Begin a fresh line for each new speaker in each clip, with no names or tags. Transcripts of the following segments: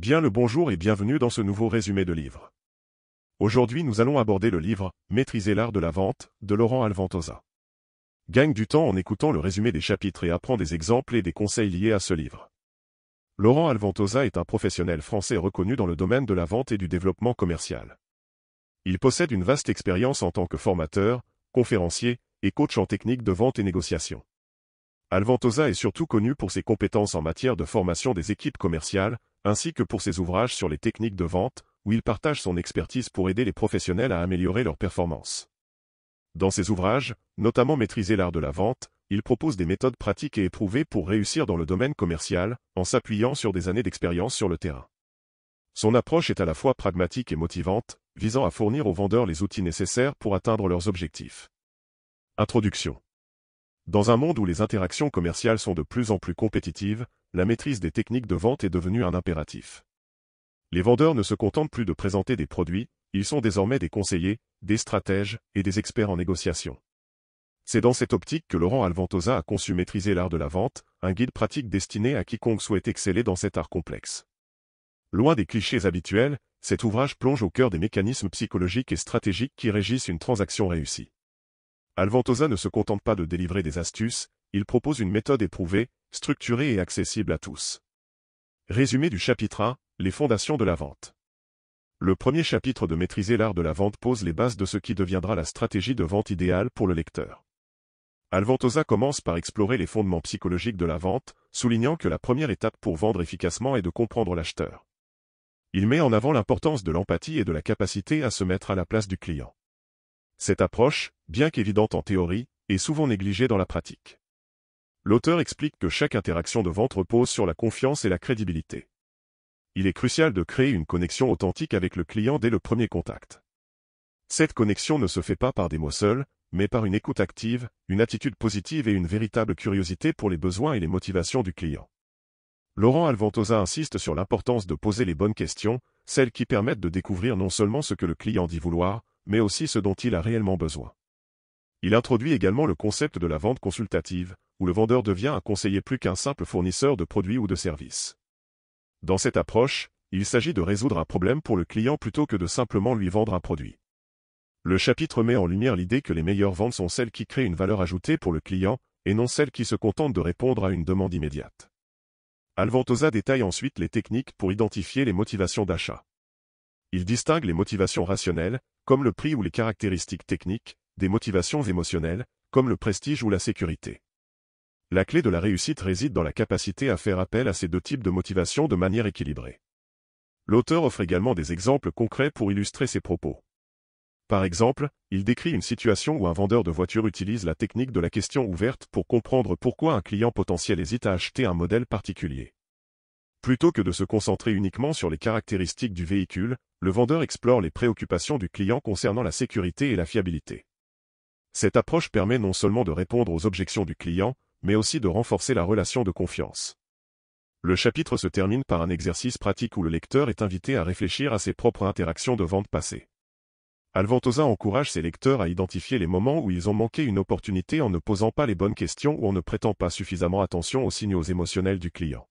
Bien le bonjour et bienvenue dans ce nouveau résumé de livre. Aujourd'hui nous allons aborder le livre « Maîtriser l'art de la vente » de Laurent Alventosa. Gagne du temps en écoutant le résumé des chapitres et apprends des exemples et des conseils liés à ce livre. Laurent Alventosa est un professionnel français reconnu dans le domaine de la vente et du développement commercial. Il possède une vaste expérience en tant que formateur, conférencier et coach en technique de vente et négociation. Alventosa est surtout connu pour ses compétences en matière de formation des équipes commerciales, ainsi que pour ses ouvrages sur les techniques de vente, où il partage son expertise pour aider les professionnels à améliorer leurs performances. Dans ses ouvrages, notamment Maîtriser l'art de la vente, il propose des méthodes pratiques et éprouvées pour réussir dans le domaine commercial, en s'appuyant sur des années d'expérience sur le terrain. Son approche est à la fois pragmatique et motivante, visant à fournir aux vendeurs les outils nécessaires pour atteindre leurs objectifs. Introduction Dans un monde où les interactions commerciales sont de plus en plus compétitives, la maîtrise des techniques de vente est devenue un impératif. Les vendeurs ne se contentent plus de présenter des produits, ils sont désormais des conseillers, des stratèges et des experts en négociation. C'est dans cette optique que Laurent Alventosa a conçu Maîtriser l'art de la vente, un guide pratique destiné à quiconque souhaite exceller dans cet art complexe. Loin des clichés habituels, cet ouvrage plonge au cœur des mécanismes psychologiques et stratégiques qui régissent une transaction réussie. Alventosa ne se contente pas de délivrer des astuces, il propose une méthode éprouvée, structuré et accessible à tous. Résumé du chapitre 1, les fondations de la vente. Le premier chapitre de Maîtriser l'art de la vente pose les bases de ce qui deviendra la stratégie de vente idéale pour le lecteur. Alventosa commence par explorer les fondements psychologiques de la vente, soulignant que la première étape pour vendre efficacement est de comprendre l'acheteur. Il met en avant l'importance de l'empathie et de la capacité à se mettre à la place du client. Cette approche, bien qu'évidente en théorie, est souvent négligée dans la pratique. L'auteur explique que chaque interaction de vente repose sur la confiance et la crédibilité. Il est crucial de créer une connexion authentique avec le client dès le premier contact. Cette connexion ne se fait pas par des mots seuls, mais par une écoute active, une attitude positive et une véritable curiosité pour les besoins et les motivations du client. Laurent Alventosa insiste sur l'importance de poser les bonnes questions, celles qui permettent de découvrir non seulement ce que le client dit vouloir, mais aussi ce dont il a réellement besoin. Il introduit également le concept de la vente consultative, où le vendeur devient un conseiller plus qu'un simple fournisseur de produits ou de services. Dans cette approche, il s'agit de résoudre un problème pour le client plutôt que de simplement lui vendre un produit. Le chapitre met en lumière l'idée que les meilleures ventes sont celles qui créent une valeur ajoutée pour le client, et non celles qui se contentent de répondre à une demande immédiate. Alventosa détaille ensuite les techniques pour identifier les motivations d'achat. Il distingue les motivations rationnelles, comme le prix ou les caractéristiques techniques, des motivations émotionnelles, comme le prestige ou la sécurité. La clé de la réussite réside dans la capacité à faire appel à ces deux types de motivation de manière équilibrée. L'auteur offre également des exemples concrets pour illustrer ses propos. Par exemple, il décrit une situation où un vendeur de voiture utilise la technique de la question ouverte pour comprendre pourquoi un client potentiel hésite à acheter un modèle particulier. Plutôt que de se concentrer uniquement sur les caractéristiques du véhicule, le vendeur explore les préoccupations du client concernant la sécurité et la fiabilité. Cette approche permet non seulement de répondre aux objections du client, mais aussi de renforcer la relation de confiance. Le chapitre se termine par un exercice pratique où le lecteur est invité à réfléchir à ses propres interactions de vente passées. Alventosa encourage ses lecteurs à identifier les moments où ils ont manqué une opportunité en ne posant pas les bonnes questions ou en ne prêtant pas suffisamment attention aux signaux émotionnels du client.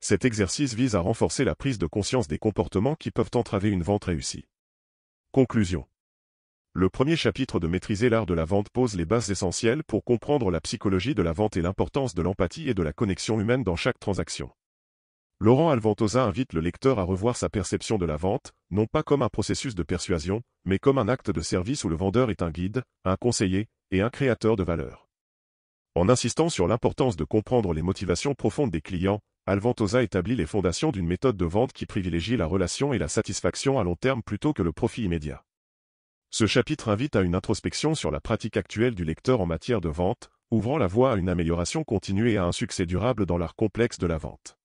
Cet exercice vise à renforcer la prise de conscience des comportements qui peuvent entraver une vente réussie. Conclusion le premier chapitre de Maîtriser l'art de la vente pose les bases essentielles pour comprendre la psychologie de la vente et l'importance de l'empathie et de la connexion humaine dans chaque transaction. Laurent Alventosa invite le lecteur à revoir sa perception de la vente, non pas comme un processus de persuasion, mais comme un acte de service où le vendeur est un guide, un conseiller et un créateur de valeur. En insistant sur l'importance de comprendre les motivations profondes des clients, Alventosa établit les fondations d'une méthode de vente qui privilégie la relation et la satisfaction à long terme plutôt que le profit immédiat. Ce chapitre invite à une introspection sur la pratique actuelle du lecteur en matière de vente, ouvrant la voie à une amélioration continue et à un succès durable dans l'art complexe de la vente.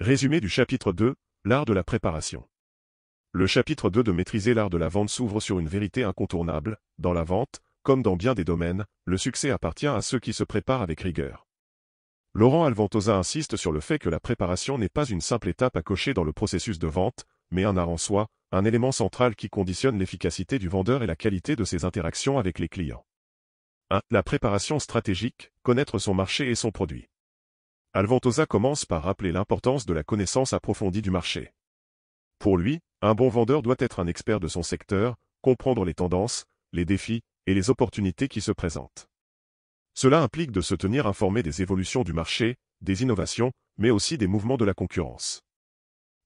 Résumé du chapitre 2, l'art de la préparation. Le chapitre 2 de Maîtriser l'art de la vente s'ouvre sur une vérité incontournable, dans la vente, comme dans bien des domaines, le succès appartient à ceux qui se préparent avec rigueur. Laurent Alventosa insiste sur le fait que la préparation n'est pas une simple étape à cocher dans le processus de vente, mais un art en soi, un élément central qui conditionne l'efficacité du vendeur et la qualité de ses interactions avec les clients. 1. La préparation stratégique, connaître son marché et son produit. Alventosa commence par rappeler l'importance de la connaissance approfondie du marché. Pour lui, un bon vendeur doit être un expert de son secteur, comprendre les tendances, les défis et les opportunités qui se présentent. Cela implique de se tenir informé des évolutions du marché, des innovations, mais aussi des mouvements de la concurrence.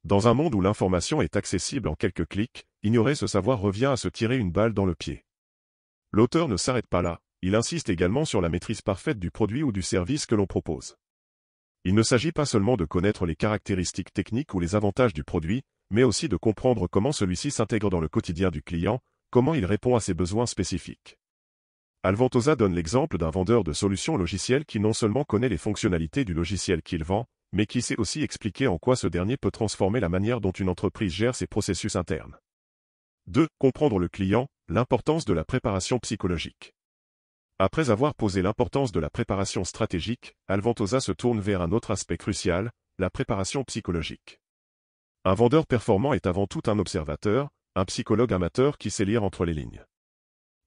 Dans un monde où l'information est accessible en quelques clics, ignorer ce savoir revient à se tirer une balle dans le pied. L'auteur ne s'arrête pas là, il insiste également sur la maîtrise parfaite du produit ou du service que l'on propose. Il ne s'agit pas seulement de connaître les caractéristiques techniques ou les avantages du produit, mais aussi de comprendre comment celui-ci s'intègre dans le quotidien du client, comment il répond à ses besoins spécifiques. Alventosa donne l'exemple d'un vendeur de solutions logicielles qui non seulement connaît les fonctionnalités du logiciel qu'il vend, mais qui sait aussi expliquer en quoi ce dernier peut transformer la manière dont une entreprise gère ses processus internes. 2. Comprendre le client, l'importance de la préparation psychologique. Après avoir posé l'importance de la préparation stratégique, Alventosa se tourne vers un autre aspect crucial, la préparation psychologique. Un vendeur performant est avant tout un observateur, un psychologue amateur qui sait lire entre les lignes.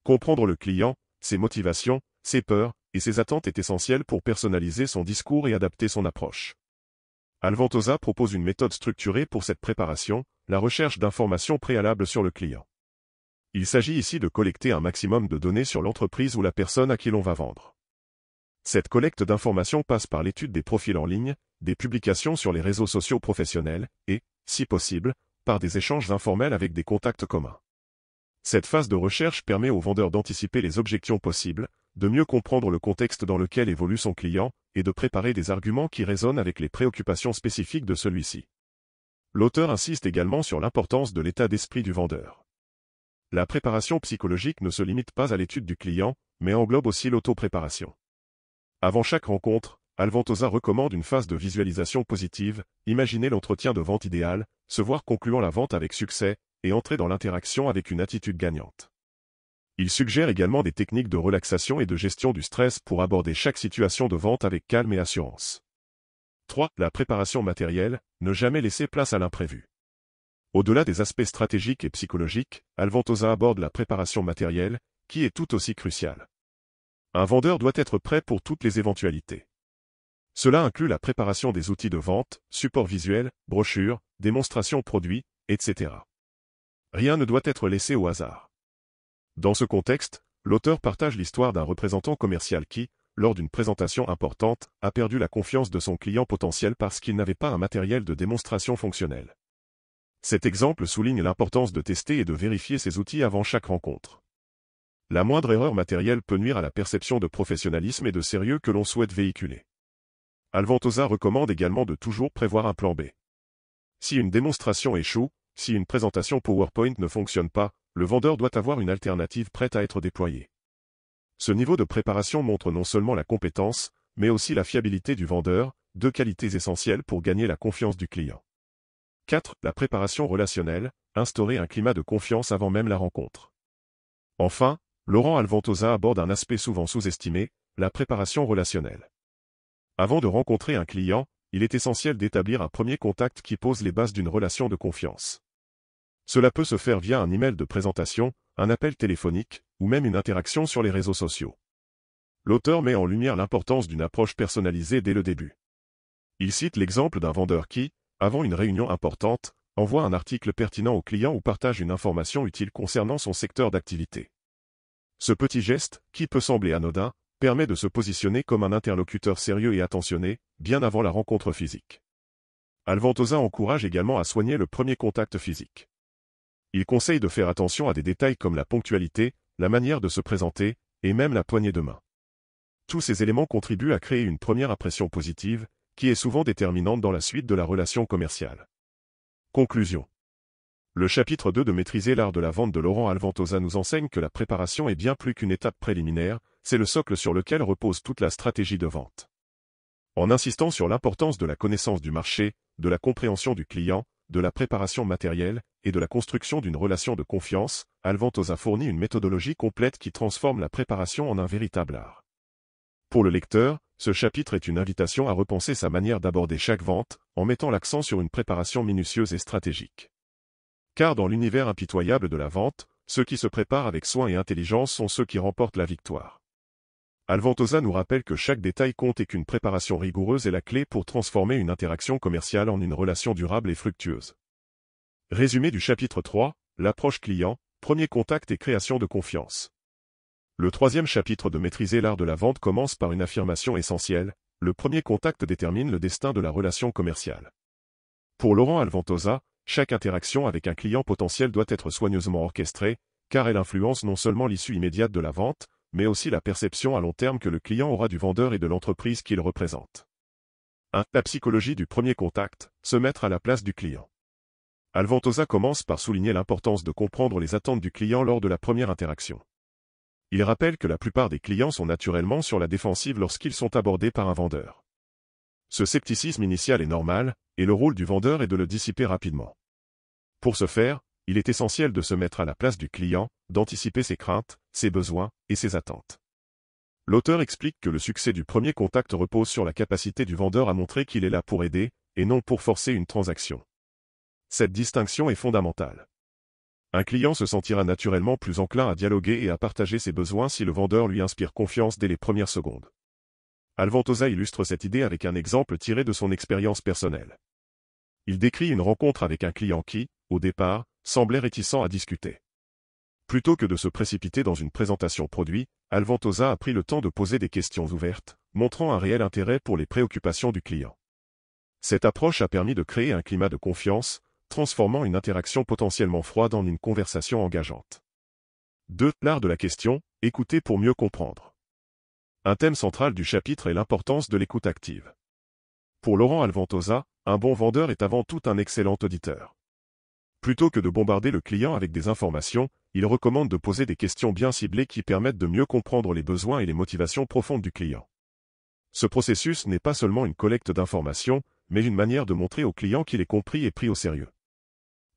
Comprendre le client, ses motivations, ses peurs et ses attentes est essentiel pour personnaliser son discours et adapter son approche. Alventosa propose une méthode structurée pour cette préparation, la recherche d'informations préalables sur le client. Il s'agit ici de collecter un maximum de données sur l'entreprise ou la personne à qui l'on va vendre. Cette collecte d'informations passe par l'étude des profils en ligne, des publications sur les réseaux sociaux professionnels et, si possible, par des échanges informels avec des contacts communs. Cette phase de recherche permet aux vendeurs d'anticiper les objections possibles, de mieux comprendre le contexte dans lequel évolue son client, et de préparer des arguments qui résonnent avec les préoccupations spécifiques de celui-ci. L'auteur insiste également sur l'importance de l'état d'esprit du vendeur. La préparation psychologique ne se limite pas à l'étude du client, mais englobe aussi l'auto-préparation. Avant chaque rencontre, Alventosa recommande une phase de visualisation positive, imaginer l'entretien de vente idéal, se voir concluant la vente avec succès, et entrer dans l'interaction avec une attitude gagnante. Il suggère également des techniques de relaxation et de gestion du stress pour aborder chaque situation de vente avec calme et assurance. 3. La préparation matérielle, ne jamais laisser place à l'imprévu. Au-delà des aspects stratégiques et psychologiques, Alventosa aborde la préparation matérielle, qui est tout aussi cruciale. Un vendeur doit être prêt pour toutes les éventualités. Cela inclut la préparation des outils de vente, supports visuels, brochures, démonstrations produits, etc. Rien ne doit être laissé au hasard. Dans ce contexte, l'auteur partage l'histoire d'un représentant commercial qui, lors d'une présentation importante, a perdu la confiance de son client potentiel parce qu'il n'avait pas un matériel de démonstration fonctionnel. Cet exemple souligne l'importance de tester et de vérifier ses outils avant chaque rencontre. La moindre erreur matérielle peut nuire à la perception de professionnalisme et de sérieux que l'on souhaite véhiculer. Alventosa recommande également de toujours prévoir un plan B. Si une démonstration échoue, si une présentation PowerPoint ne fonctionne pas, le vendeur doit avoir une alternative prête à être déployée. Ce niveau de préparation montre non seulement la compétence, mais aussi la fiabilité du vendeur, deux qualités essentielles pour gagner la confiance du client. 4. La préparation relationnelle, instaurer un climat de confiance avant même la rencontre. Enfin, Laurent Alventosa aborde un aspect souvent sous-estimé, la préparation relationnelle. Avant de rencontrer un client, il est essentiel d'établir un premier contact qui pose les bases d'une relation de confiance. Cela peut se faire via un email de présentation, un appel téléphonique, ou même une interaction sur les réseaux sociaux. L'auteur met en lumière l'importance d'une approche personnalisée dès le début. Il cite l'exemple d'un vendeur qui, avant une réunion importante, envoie un article pertinent au client ou partage une information utile concernant son secteur d'activité. Ce petit geste, qui peut sembler anodin, permet de se positionner comme un interlocuteur sérieux et attentionné, bien avant la rencontre physique. Alventosa encourage également à soigner le premier contact physique. Il conseille de faire attention à des détails comme la ponctualité, la manière de se présenter, et même la poignée de main. Tous ces éléments contribuent à créer une première impression positive, qui est souvent déterminante dans la suite de la relation commerciale. Conclusion Le chapitre 2 de Maîtriser l'art de la vente de Laurent Alventosa nous enseigne que la préparation est bien plus qu'une étape préliminaire, c'est le socle sur lequel repose toute la stratégie de vente. En insistant sur l'importance de la connaissance du marché, de la compréhension du client, de la préparation matérielle, et de la construction d'une relation de confiance, Alventosa fournit une méthodologie complète qui transforme la préparation en un véritable art. Pour le lecteur, ce chapitre est une invitation à repenser sa manière d'aborder chaque vente, en mettant l'accent sur une préparation minutieuse et stratégique. Car dans l'univers impitoyable de la vente, ceux qui se préparent avec soin et intelligence sont ceux qui remportent la victoire. Alventosa nous rappelle que chaque détail compte et qu'une préparation rigoureuse est la clé pour transformer une interaction commerciale en une relation durable et fructueuse. Résumé du chapitre 3, l'approche client, premier contact et création de confiance. Le troisième chapitre de Maîtriser l'art de la vente commence par une affirmation essentielle, le premier contact détermine le destin de la relation commerciale. Pour Laurent Alventosa, chaque interaction avec un client potentiel doit être soigneusement orchestrée, car elle influence non seulement l'issue immédiate de la vente, mais aussi la perception à long terme que le client aura du vendeur et de l'entreprise qu'il représente. 1. La psychologie du premier contact, se mettre à la place du client. Alventosa commence par souligner l'importance de comprendre les attentes du client lors de la première interaction. Il rappelle que la plupart des clients sont naturellement sur la défensive lorsqu'ils sont abordés par un vendeur. Ce scepticisme initial est normal, et le rôle du vendeur est de le dissiper rapidement. Pour ce faire, il est essentiel de se mettre à la place du client, d'anticiper ses craintes, ses besoins et ses attentes. L'auteur explique que le succès du premier contact repose sur la capacité du vendeur à montrer qu'il est là pour aider, et non pour forcer une transaction. Cette distinction est fondamentale. Un client se sentira naturellement plus enclin à dialoguer et à partager ses besoins si le vendeur lui inspire confiance dès les premières secondes. Alventosa illustre cette idée avec un exemple tiré de son expérience personnelle. Il décrit une rencontre avec un client qui, au départ, semblait réticent à discuter. Plutôt que de se précipiter dans une présentation produit, Alventosa a pris le temps de poser des questions ouvertes, montrant un réel intérêt pour les préoccupations du client. Cette approche a permis de créer un climat de confiance, transformant une interaction potentiellement froide en une conversation engageante. 2. L'art de la question, écouter pour mieux comprendre. Un thème central du chapitre est l'importance de l'écoute active. Pour Laurent Alventosa, un bon vendeur est avant tout un excellent auditeur. Plutôt que de bombarder le client avec des informations, il recommande de poser des questions bien ciblées qui permettent de mieux comprendre les besoins et les motivations profondes du client. Ce processus n'est pas seulement une collecte d'informations, mais une manière de montrer au client qu'il est compris et pris au sérieux.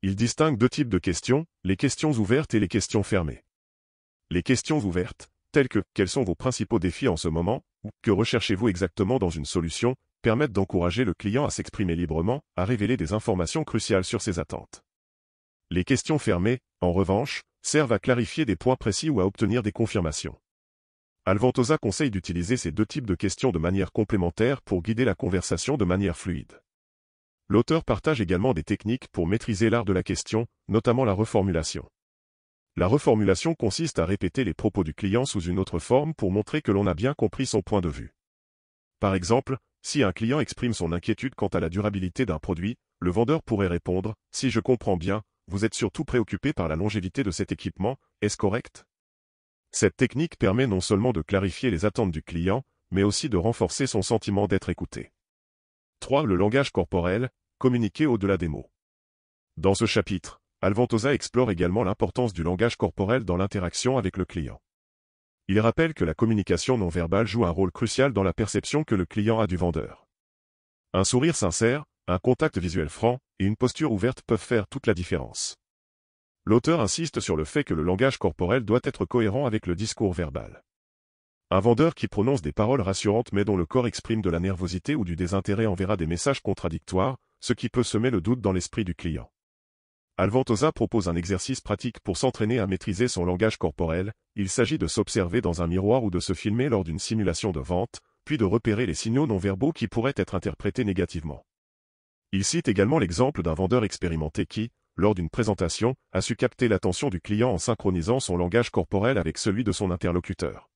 Il distingue deux types de questions, les questions ouvertes et les questions fermées. Les questions ouvertes, telles que « Quels sont vos principaux défis en ce moment ?» ou « Que recherchez-vous exactement dans une solution ?» permettent d'encourager le client à s'exprimer librement, à révéler des informations cruciales sur ses attentes. Les questions fermées, en revanche, servent à clarifier des points précis ou à obtenir des confirmations. Alventosa conseille d'utiliser ces deux types de questions de manière complémentaire pour guider la conversation de manière fluide. L'auteur partage également des techniques pour maîtriser l'art de la question, notamment la reformulation. La reformulation consiste à répéter les propos du client sous une autre forme pour montrer que l'on a bien compris son point de vue. Par exemple, si un client exprime son inquiétude quant à la durabilité d'un produit, le vendeur pourrait répondre « Si je comprends bien, vous êtes surtout préoccupé par la longévité de cet équipement, est-ce correct ?» Cette technique permet non seulement de clarifier les attentes du client, mais aussi de renforcer son sentiment d'être écouté. 3. Le langage corporel, communiquer au-delà des mots. Dans ce chapitre, Alventosa explore également l'importance du langage corporel dans l'interaction avec le client. Il rappelle que la communication non verbale joue un rôle crucial dans la perception que le client a du vendeur. Un sourire sincère, un contact visuel franc et une posture ouverte peuvent faire toute la différence. L'auteur insiste sur le fait que le langage corporel doit être cohérent avec le discours verbal. Un vendeur qui prononce des paroles rassurantes mais dont le corps exprime de la nervosité ou du désintérêt enverra des messages contradictoires, ce qui peut semer le doute dans l'esprit du client. Alventosa propose un exercice pratique pour s'entraîner à maîtriser son langage corporel, il s'agit de s'observer dans un miroir ou de se filmer lors d'une simulation de vente, puis de repérer les signaux non-verbaux qui pourraient être interprétés négativement. Il cite également l'exemple d'un vendeur expérimenté qui, lors d'une présentation, a su capter l'attention du client en synchronisant son langage corporel avec celui de son interlocuteur.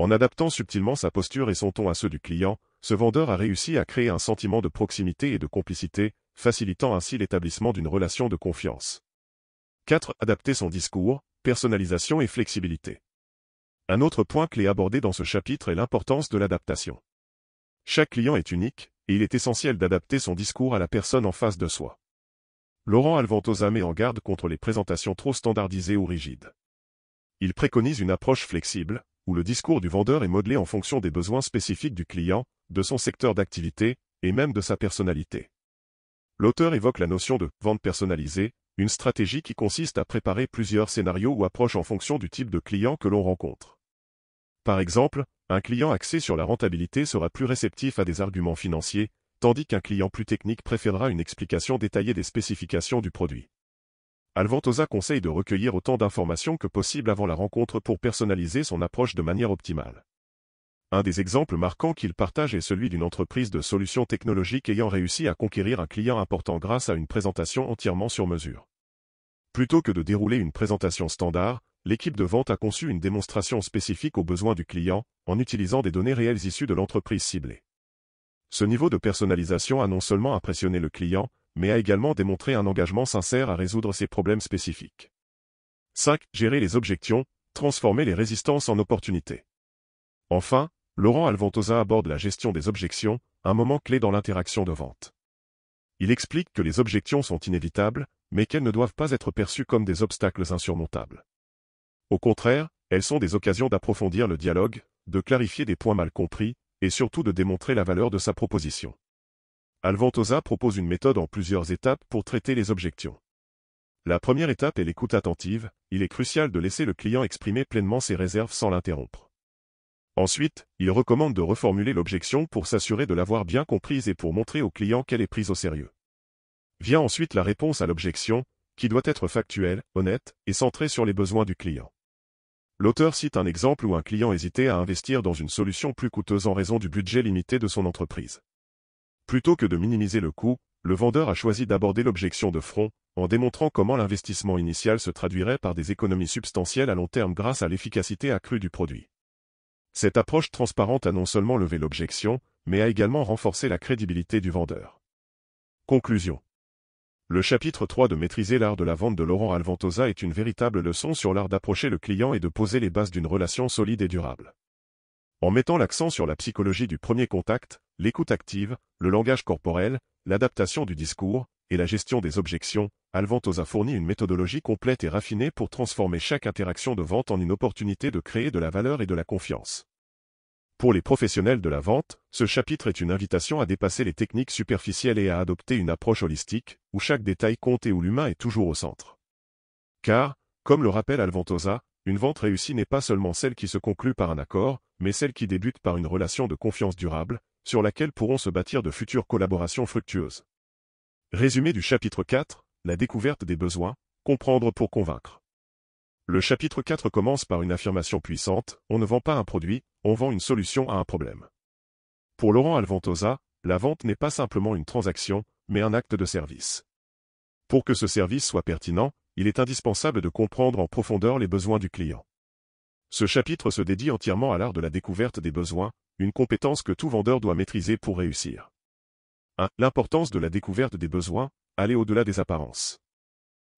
En adaptant subtilement sa posture et son ton à ceux du client, ce vendeur a réussi à créer un sentiment de proximité et de complicité, facilitant ainsi l'établissement d'une relation de confiance. 4. Adapter son discours, personnalisation et flexibilité. Un autre point clé abordé dans ce chapitre est l'importance de l'adaptation. Chaque client est unique, et il est essentiel d'adapter son discours à la personne en face de soi. Laurent Alventosa met en garde contre les présentations trop standardisées ou rigides. Il préconise une approche flexible, où le discours du vendeur est modelé en fonction des besoins spécifiques du client, de son secteur d'activité, et même de sa personnalité. L'auteur évoque la notion de « vente personnalisée », une stratégie qui consiste à préparer plusieurs scénarios ou approches en fonction du type de client que l'on rencontre. Par exemple, un client axé sur la rentabilité sera plus réceptif à des arguments financiers, tandis qu'un client plus technique préférera une explication détaillée des spécifications du produit. Alventosa conseille de recueillir autant d'informations que possible avant la rencontre pour personnaliser son approche de manière optimale. Un des exemples marquants qu'il partage est celui d'une entreprise de solutions technologiques ayant réussi à conquérir un client important grâce à une présentation entièrement sur mesure. Plutôt que de dérouler une présentation standard, l'équipe de vente a conçu une démonstration spécifique aux besoins du client, en utilisant des données réelles issues de l'entreprise ciblée. Ce niveau de personnalisation a non seulement impressionné le client, mais a également démontré un engagement sincère à résoudre ses problèmes spécifiques. 5. Gérer les objections, transformer les résistances en opportunités. Enfin, Laurent Alventosa aborde la gestion des objections, un moment clé dans l'interaction de vente. Il explique que les objections sont inévitables, mais qu'elles ne doivent pas être perçues comme des obstacles insurmontables. Au contraire, elles sont des occasions d'approfondir le dialogue, de clarifier des points mal compris, et surtout de démontrer la valeur de sa proposition. Alventosa propose une méthode en plusieurs étapes pour traiter les objections. La première étape est l'écoute attentive, il est crucial de laisser le client exprimer pleinement ses réserves sans l'interrompre. Ensuite, il recommande de reformuler l'objection pour s'assurer de l'avoir bien comprise et pour montrer au client qu'elle est prise au sérieux. Vient ensuite la réponse à l'objection, qui doit être factuelle, honnête et centrée sur les besoins du client. L'auteur cite un exemple où un client hésitait à investir dans une solution plus coûteuse en raison du budget limité de son entreprise. Plutôt que de minimiser le coût, le vendeur a choisi d'aborder l'objection de front, en démontrant comment l'investissement initial se traduirait par des économies substantielles à long terme grâce à l'efficacité accrue du produit. Cette approche transparente a non seulement levé l'objection, mais a également renforcé la crédibilité du vendeur. Conclusion Le chapitre 3 de Maîtriser l'art de la vente de Laurent Alventosa est une véritable leçon sur l'art d'approcher le client et de poser les bases d'une relation solide et durable. En mettant l'accent sur la psychologie du premier contact, l'écoute active, le langage corporel, l'adaptation du discours, et la gestion des objections, Alventosa fournit une méthodologie complète et raffinée pour transformer chaque interaction de vente en une opportunité de créer de la valeur et de la confiance. Pour les professionnels de la vente, ce chapitre est une invitation à dépasser les techniques superficielles et à adopter une approche holistique, où chaque détail compte et où l'humain est toujours au centre. Car, comme le rappelle Alventosa, une vente réussie n'est pas seulement celle qui se conclut par un accord, mais celle qui débute par une relation de confiance durable, sur laquelle pourront se bâtir de futures collaborations fructueuses. Résumé du chapitre 4, la découverte des besoins, comprendre pour convaincre. Le chapitre 4 commence par une affirmation puissante, on ne vend pas un produit, on vend une solution à un problème. Pour Laurent Alventosa, la vente n'est pas simplement une transaction, mais un acte de service. Pour que ce service soit pertinent, il est indispensable de comprendre en profondeur les besoins du client. Ce chapitre se dédie entièrement à l'art de la découverte des besoins, une compétence que tout vendeur doit maîtriser pour réussir. 1. L'importance de la découverte des besoins, aller au-delà des apparences.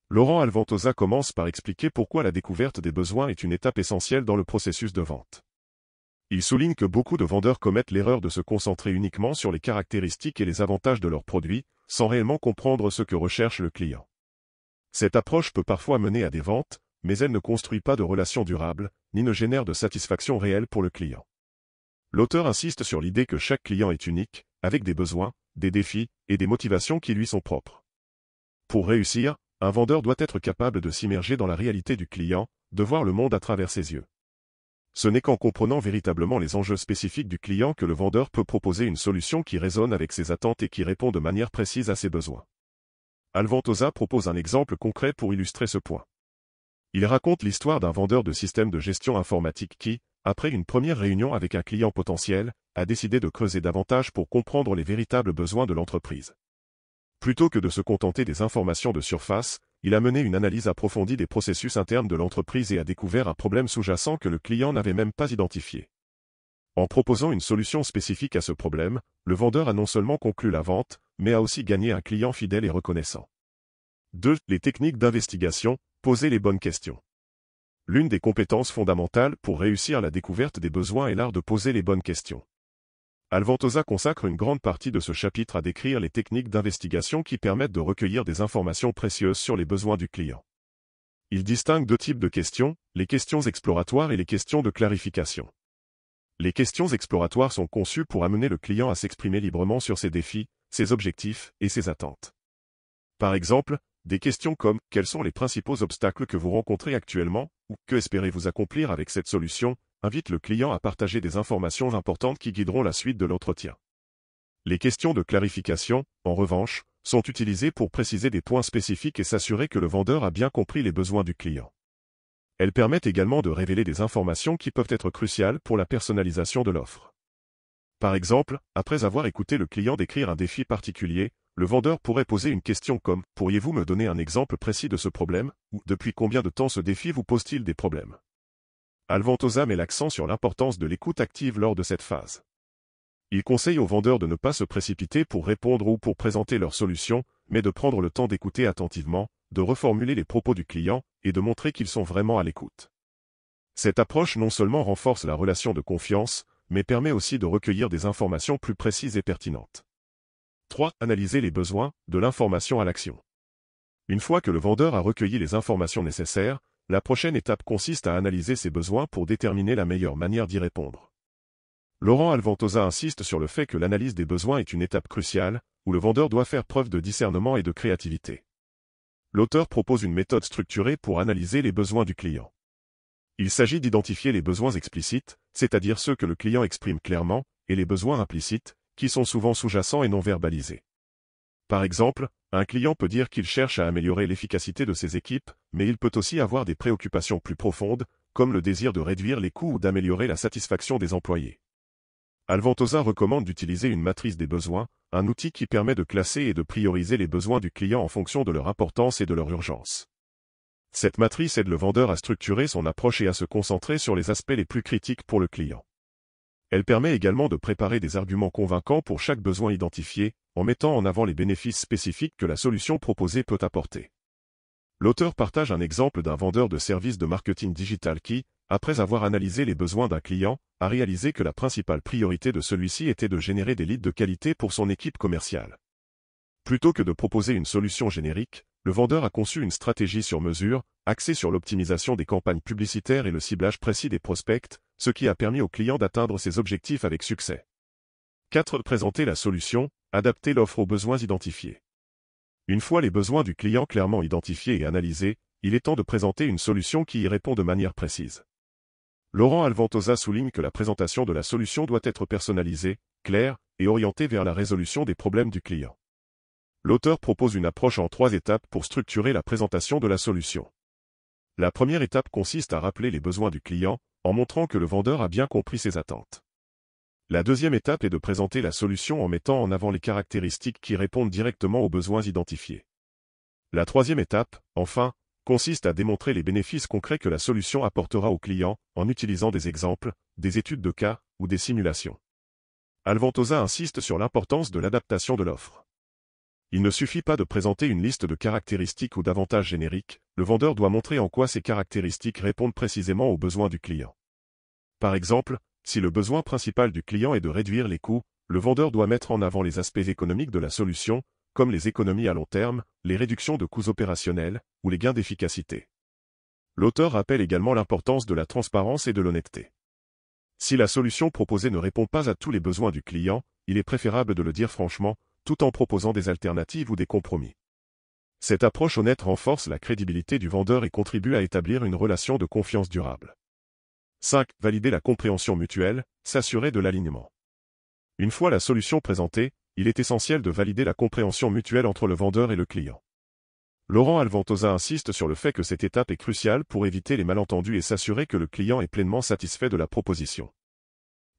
Laurent Alventosa commence par expliquer pourquoi la découverte des besoins est une étape essentielle dans le processus de vente. Il souligne que beaucoup de vendeurs commettent l'erreur de se concentrer uniquement sur les caractéristiques et les avantages de leurs produits, sans réellement comprendre ce que recherche le client. Cette approche peut parfois mener à des ventes, mais elle ne construit pas de relations durables, ni ne génère de satisfaction réelle pour le client. L'auteur insiste sur l'idée que chaque client est unique, avec des besoins, des défis et des motivations qui lui sont propres. Pour réussir, un vendeur doit être capable de s'immerger dans la réalité du client, de voir le monde à travers ses yeux. Ce n'est qu'en comprenant véritablement les enjeux spécifiques du client que le vendeur peut proposer une solution qui résonne avec ses attentes et qui répond de manière précise à ses besoins. Alventosa propose un exemple concret pour illustrer ce point. Il raconte l'histoire d'un vendeur de systèmes de gestion informatique qui, après une première réunion avec un client potentiel, a décidé de creuser davantage pour comprendre les véritables besoins de l'entreprise. Plutôt que de se contenter des informations de surface, il a mené une analyse approfondie des processus internes de l'entreprise et a découvert un problème sous-jacent que le client n'avait même pas identifié. En proposant une solution spécifique à ce problème, le vendeur a non seulement conclu la vente, mais a aussi gagné un client fidèle et reconnaissant. 2. Les techniques d'investigation, poser les bonnes questions. L'une des compétences fondamentales pour réussir la découverte des besoins est l'art de poser les bonnes questions. Alventosa consacre une grande partie de ce chapitre à décrire les techniques d'investigation qui permettent de recueillir des informations précieuses sur les besoins du client. Il distingue deux types de questions, les questions exploratoires et les questions de clarification. Les questions exploratoires sont conçues pour amener le client à s'exprimer librement sur ses défis, ses objectifs et ses attentes. Par exemple, des questions comme « Quels sont les principaux obstacles que vous rencontrez actuellement ?» ou « Que espérez-vous accomplir avec cette solution ?» invitent le client à partager des informations importantes qui guideront la suite de l'entretien. Les questions de clarification, en revanche, sont utilisées pour préciser des points spécifiques et s'assurer que le vendeur a bien compris les besoins du client. Elles permettent également de révéler des informations qui peuvent être cruciales pour la personnalisation de l'offre. Par exemple, après avoir écouté le client décrire un défi particulier, le vendeur pourrait poser une question comme « Pourriez-vous me donner un exemple précis de ce problème ?» ou « Depuis combien de temps ce défi vous pose-t-il des problèmes ?» Alventosa met l'accent sur l'importance de l'écoute active lors de cette phase. Il conseille aux vendeurs de ne pas se précipiter pour répondre ou pour présenter leur solution, mais de prendre le temps d'écouter attentivement, de reformuler les propos du client et de montrer qu'ils sont vraiment à l'écoute. Cette approche non seulement renforce la relation de confiance, mais permet aussi de recueillir des informations plus précises et pertinentes. 3. Analyser les besoins, de l'information à l'action. Une fois que le vendeur a recueilli les informations nécessaires, la prochaine étape consiste à analyser ses besoins pour déterminer la meilleure manière d'y répondre. Laurent Alventosa insiste sur le fait que l'analyse des besoins est une étape cruciale, où le vendeur doit faire preuve de discernement et de créativité. L'auteur propose une méthode structurée pour analyser les besoins du client. Il s'agit d'identifier les besoins explicites, c'est-à-dire ceux que le client exprime clairement, et les besoins implicites, qui sont souvent sous-jacents et non verbalisés. Par exemple, un client peut dire qu'il cherche à améliorer l'efficacité de ses équipes, mais il peut aussi avoir des préoccupations plus profondes, comme le désir de réduire les coûts ou d'améliorer la satisfaction des employés. Alventosa recommande d'utiliser une matrice des besoins, un outil qui permet de classer et de prioriser les besoins du client en fonction de leur importance et de leur urgence. Cette matrice aide le vendeur à structurer son approche et à se concentrer sur les aspects les plus critiques pour le client. Elle permet également de préparer des arguments convaincants pour chaque besoin identifié, en mettant en avant les bénéfices spécifiques que la solution proposée peut apporter. L'auteur partage un exemple d'un vendeur de services de marketing digital qui, après avoir analysé les besoins d'un client, a réalisé que la principale priorité de celui-ci était de générer des leads de qualité pour son équipe commerciale. Plutôt que de proposer une solution générique, le vendeur a conçu une stratégie sur mesure, axée sur l'optimisation des campagnes publicitaires et le ciblage précis des prospects, ce qui a permis au client d'atteindre ses objectifs avec succès. 4. Présenter la solution, adapter l'offre aux besoins identifiés. Une fois les besoins du client clairement identifiés et analysés, il est temps de présenter une solution qui y répond de manière précise. Laurent Alventosa souligne que la présentation de la solution doit être personnalisée, claire et orientée vers la résolution des problèmes du client. L'auteur propose une approche en trois étapes pour structurer la présentation de la solution. La première étape consiste à rappeler les besoins du client, en montrant que le vendeur a bien compris ses attentes. La deuxième étape est de présenter la solution en mettant en avant les caractéristiques qui répondent directement aux besoins identifiés. La troisième étape, enfin, consiste à démontrer les bénéfices concrets que la solution apportera au client en utilisant des exemples, des études de cas ou des simulations. Alventosa insiste sur l'importance de l'adaptation de l'offre. Il ne suffit pas de présenter une liste de caractéristiques ou d'avantages génériques, le vendeur doit montrer en quoi ses caractéristiques répondent précisément aux besoins du client. Par exemple, si le besoin principal du client est de réduire les coûts, le vendeur doit mettre en avant les aspects économiques de la solution, comme les économies à long terme, les réductions de coûts opérationnels ou les gains d'efficacité. L'auteur rappelle également l'importance de la transparence et de l'honnêteté. Si la solution proposée ne répond pas à tous les besoins du client, il est préférable de le dire franchement, tout en proposant des alternatives ou des compromis. Cette approche honnête renforce la crédibilité du vendeur et contribue à établir une relation de confiance durable. 5. Valider la compréhension mutuelle, s'assurer de l'alignement. Une fois la solution présentée, il est essentiel de valider la compréhension mutuelle entre le vendeur et le client. Laurent Alventosa insiste sur le fait que cette étape est cruciale pour éviter les malentendus et s'assurer que le client est pleinement satisfait de la proposition.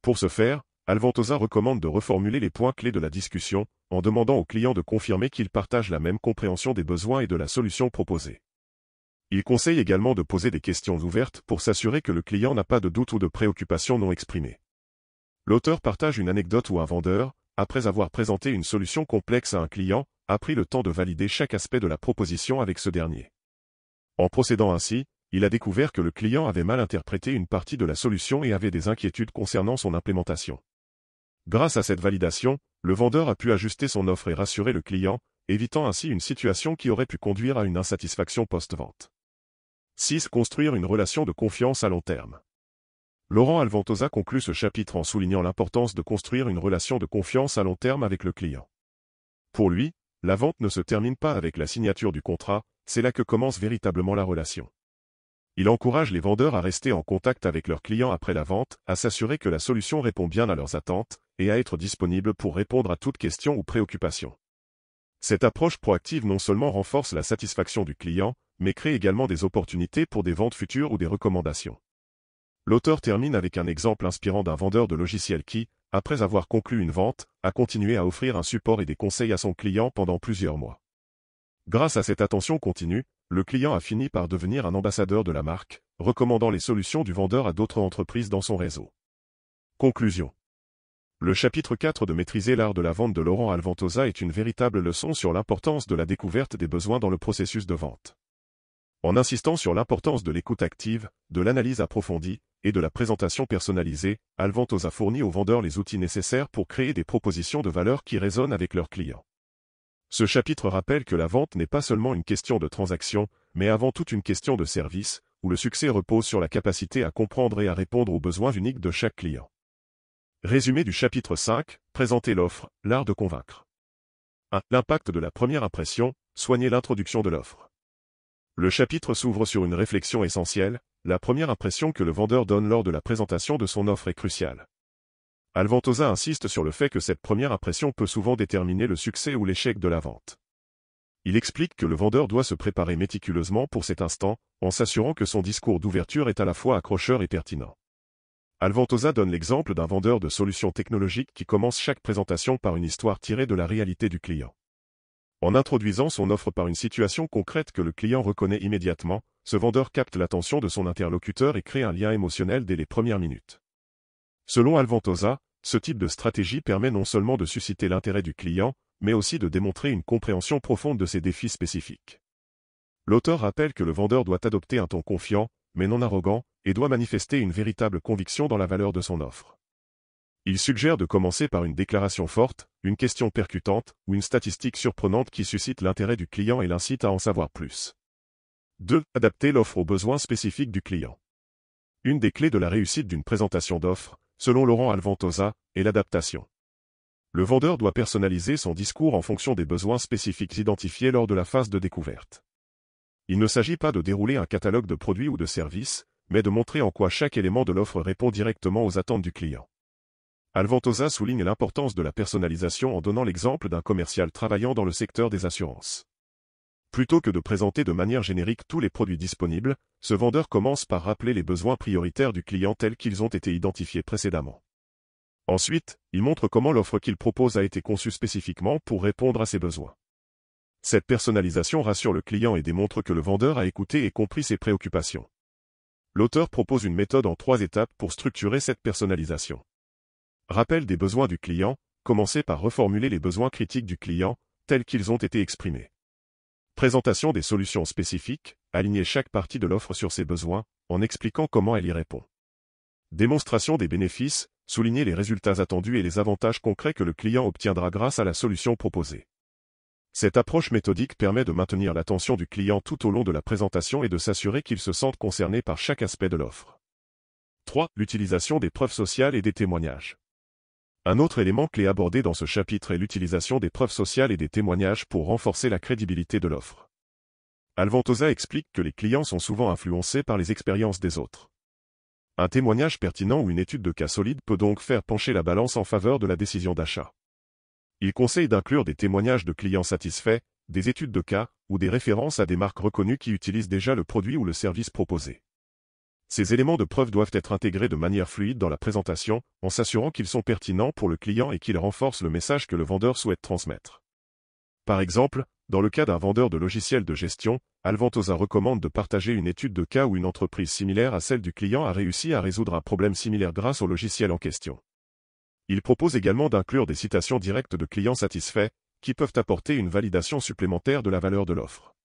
Pour ce faire, Alventosa recommande de reformuler les points clés de la discussion, en demandant au client de confirmer qu'il partage la même compréhension des besoins et de la solution proposée. Il conseille également de poser des questions ouvertes pour s'assurer que le client n'a pas de doute ou de préoccupation non exprimée. L'auteur partage une anecdote où un vendeur, après avoir présenté une solution complexe à un client, a pris le temps de valider chaque aspect de la proposition avec ce dernier. En procédant ainsi, il a découvert que le client avait mal interprété une partie de la solution et avait des inquiétudes concernant son implémentation. Grâce à cette validation, le vendeur a pu ajuster son offre et rassurer le client, évitant ainsi une situation qui aurait pu conduire à une insatisfaction post-vente. 6. Construire une relation de confiance à long terme. Laurent Alventosa conclut ce chapitre en soulignant l'importance de construire une relation de confiance à long terme avec le client. Pour lui, la vente ne se termine pas avec la signature du contrat, c'est là que commence véritablement la relation. Il encourage les vendeurs à rester en contact avec leurs clients après la vente, à s'assurer que la solution répond bien à leurs attentes, et à être disponible pour répondre à toute question ou préoccupation. Cette approche proactive non seulement renforce la satisfaction du client, mais crée également des opportunités pour des ventes futures ou des recommandations. L'auteur termine avec un exemple inspirant d'un vendeur de logiciels qui, après avoir conclu une vente, a continué à offrir un support et des conseils à son client pendant plusieurs mois. Grâce à cette attention continue, le client a fini par devenir un ambassadeur de la marque, recommandant les solutions du vendeur à d'autres entreprises dans son réseau. Conclusion le chapitre 4 de Maîtriser l'art de la vente de Laurent Alventosa est une véritable leçon sur l'importance de la découverte des besoins dans le processus de vente. En insistant sur l'importance de l'écoute active, de l'analyse approfondie et de la présentation personnalisée, Alventosa fournit aux vendeurs les outils nécessaires pour créer des propositions de valeur qui résonnent avec leurs clients. Ce chapitre rappelle que la vente n'est pas seulement une question de transaction, mais avant tout une question de service, où le succès repose sur la capacité à comprendre et à répondre aux besoins uniques de chaque client. Résumé du chapitre 5, présenter l'offre, l'art de convaincre. 1. L'impact de la première impression, soigner l'introduction de l'offre. Le chapitre s'ouvre sur une réflexion essentielle, la première impression que le vendeur donne lors de la présentation de son offre est cruciale. Alventosa insiste sur le fait que cette première impression peut souvent déterminer le succès ou l'échec de la vente. Il explique que le vendeur doit se préparer méticuleusement pour cet instant, en s'assurant que son discours d'ouverture est à la fois accrocheur et pertinent. Alventosa donne l'exemple d'un vendeur de solutions technologiques qui commence chaque présentation par une histoire tirée de la réalité du client. En introduisant son offre par une situation concrète que le client reconnaît immédiatement, ce vendeur capte l'attention de son interlocuteur et crée un lien émotionnel dès les premières minutes. Selon Alventosa, ce type de stratégie permet non seulement de susciter l'intérêt du client, mais aussi de démontrer une compréhension profonde de ses défis spécifiques. L'auteur rappelle que le vendeur doit adopter un ton confiant, mais non arrogant, et doit manifester une véritable conviction dans la valeur de son offre. Il suggère de commencer par une déclaration forte, une question percutante ou une statistique surprenante qui suscite l'intérêt du client et l'incite à en savoir plus. 2. Adapter l'offre aux besoins spécifiques du client. Une des clés de la réussite d'une présentation d'offre, selon Laurent Alventosa, est l'adaptation. Le vendeur doit personnaliser son discours en fonction des besoins spécifiques identifiés lors de la phase de découverte. Il ne s'agit pas de dérouler un catalogue de produits ou de services, mais de montrer en quoi chaque élément de l'offre répond directement aux attentes du client. Alventosa souligne l'importance de la personnalisation en donnant l'exemple d'un commercial travaillant dans le secteur des assurances. Plutôt que de présenter de manière générique tous les produits disponibles, ce vendeur commence par rappeler les besoins prioritaires du client tels qu'ils ont été identifiés précédemment. Ensuite, il montre comment l'offre qu'il propose a été conçue spécifiquement pour répondre à ses besoins. Cette personnalisation rassure le client et démontre que le vendeur a écouté et compris ses préoccupations. L'auteur propose une méthode en trois étapes pour structurer cette personnalisation. Rappel des besoins du client, commencez par reformuler les besoins critiques du client, tels qu'ils ont été exprimés. Présentation des solutions spécifiques, aligner chaque partie de l'offre sur ses besoins, en expliquant comment elle y répond. Démonstration des bénéfices, souligner les résultats attendus et les avantages concrets que le client obtiendra grâce à la solution proposée. Cette approche méthodique permet de maintenir l'attention du client tout au long de la présentation et de s'assurer qu'il se sente concerné par chaque aspect de l'offre. 3. L'utilisation des preuves sociales et des témoignages. Un autre élément clé abordé dans ce chapitre est l'utilisation des preuves sociales et des témoignages pour renforcer la crédibilité de l'offre. Alventosa explique que les clients sont souvent influencés par les expériences des autres. Un témoignage pertinent ou une étude de cas solide peut donc faire pencher la balance en faveur de la décision d'achat. Il conseille d'inclure des témoignages de clients satisfaits, des études de cas, ou des références à des marques reconnues qui utilisent déjà le produit ou le service proposé. Ces éléments de preuve doivent être intégrés de manière fluide dans la présentation, en s'assurant qu'ils sont pertinents pour le client et qu'ils renforcent le message que le vendeur souhaite transmettre. Par exemple, dans le cas d'un vendeur de logiciels de gestion, Alventosa recommande de partager une étude de cas où une entreprise similaire à celle du client a réussi à résoudre un problème similaire grâce au logiciel en question. Il propose également d'inclure des citations directes de clients satisfaits, qui peuvent apporter une validation supplémentaire de la valeur de l'offre.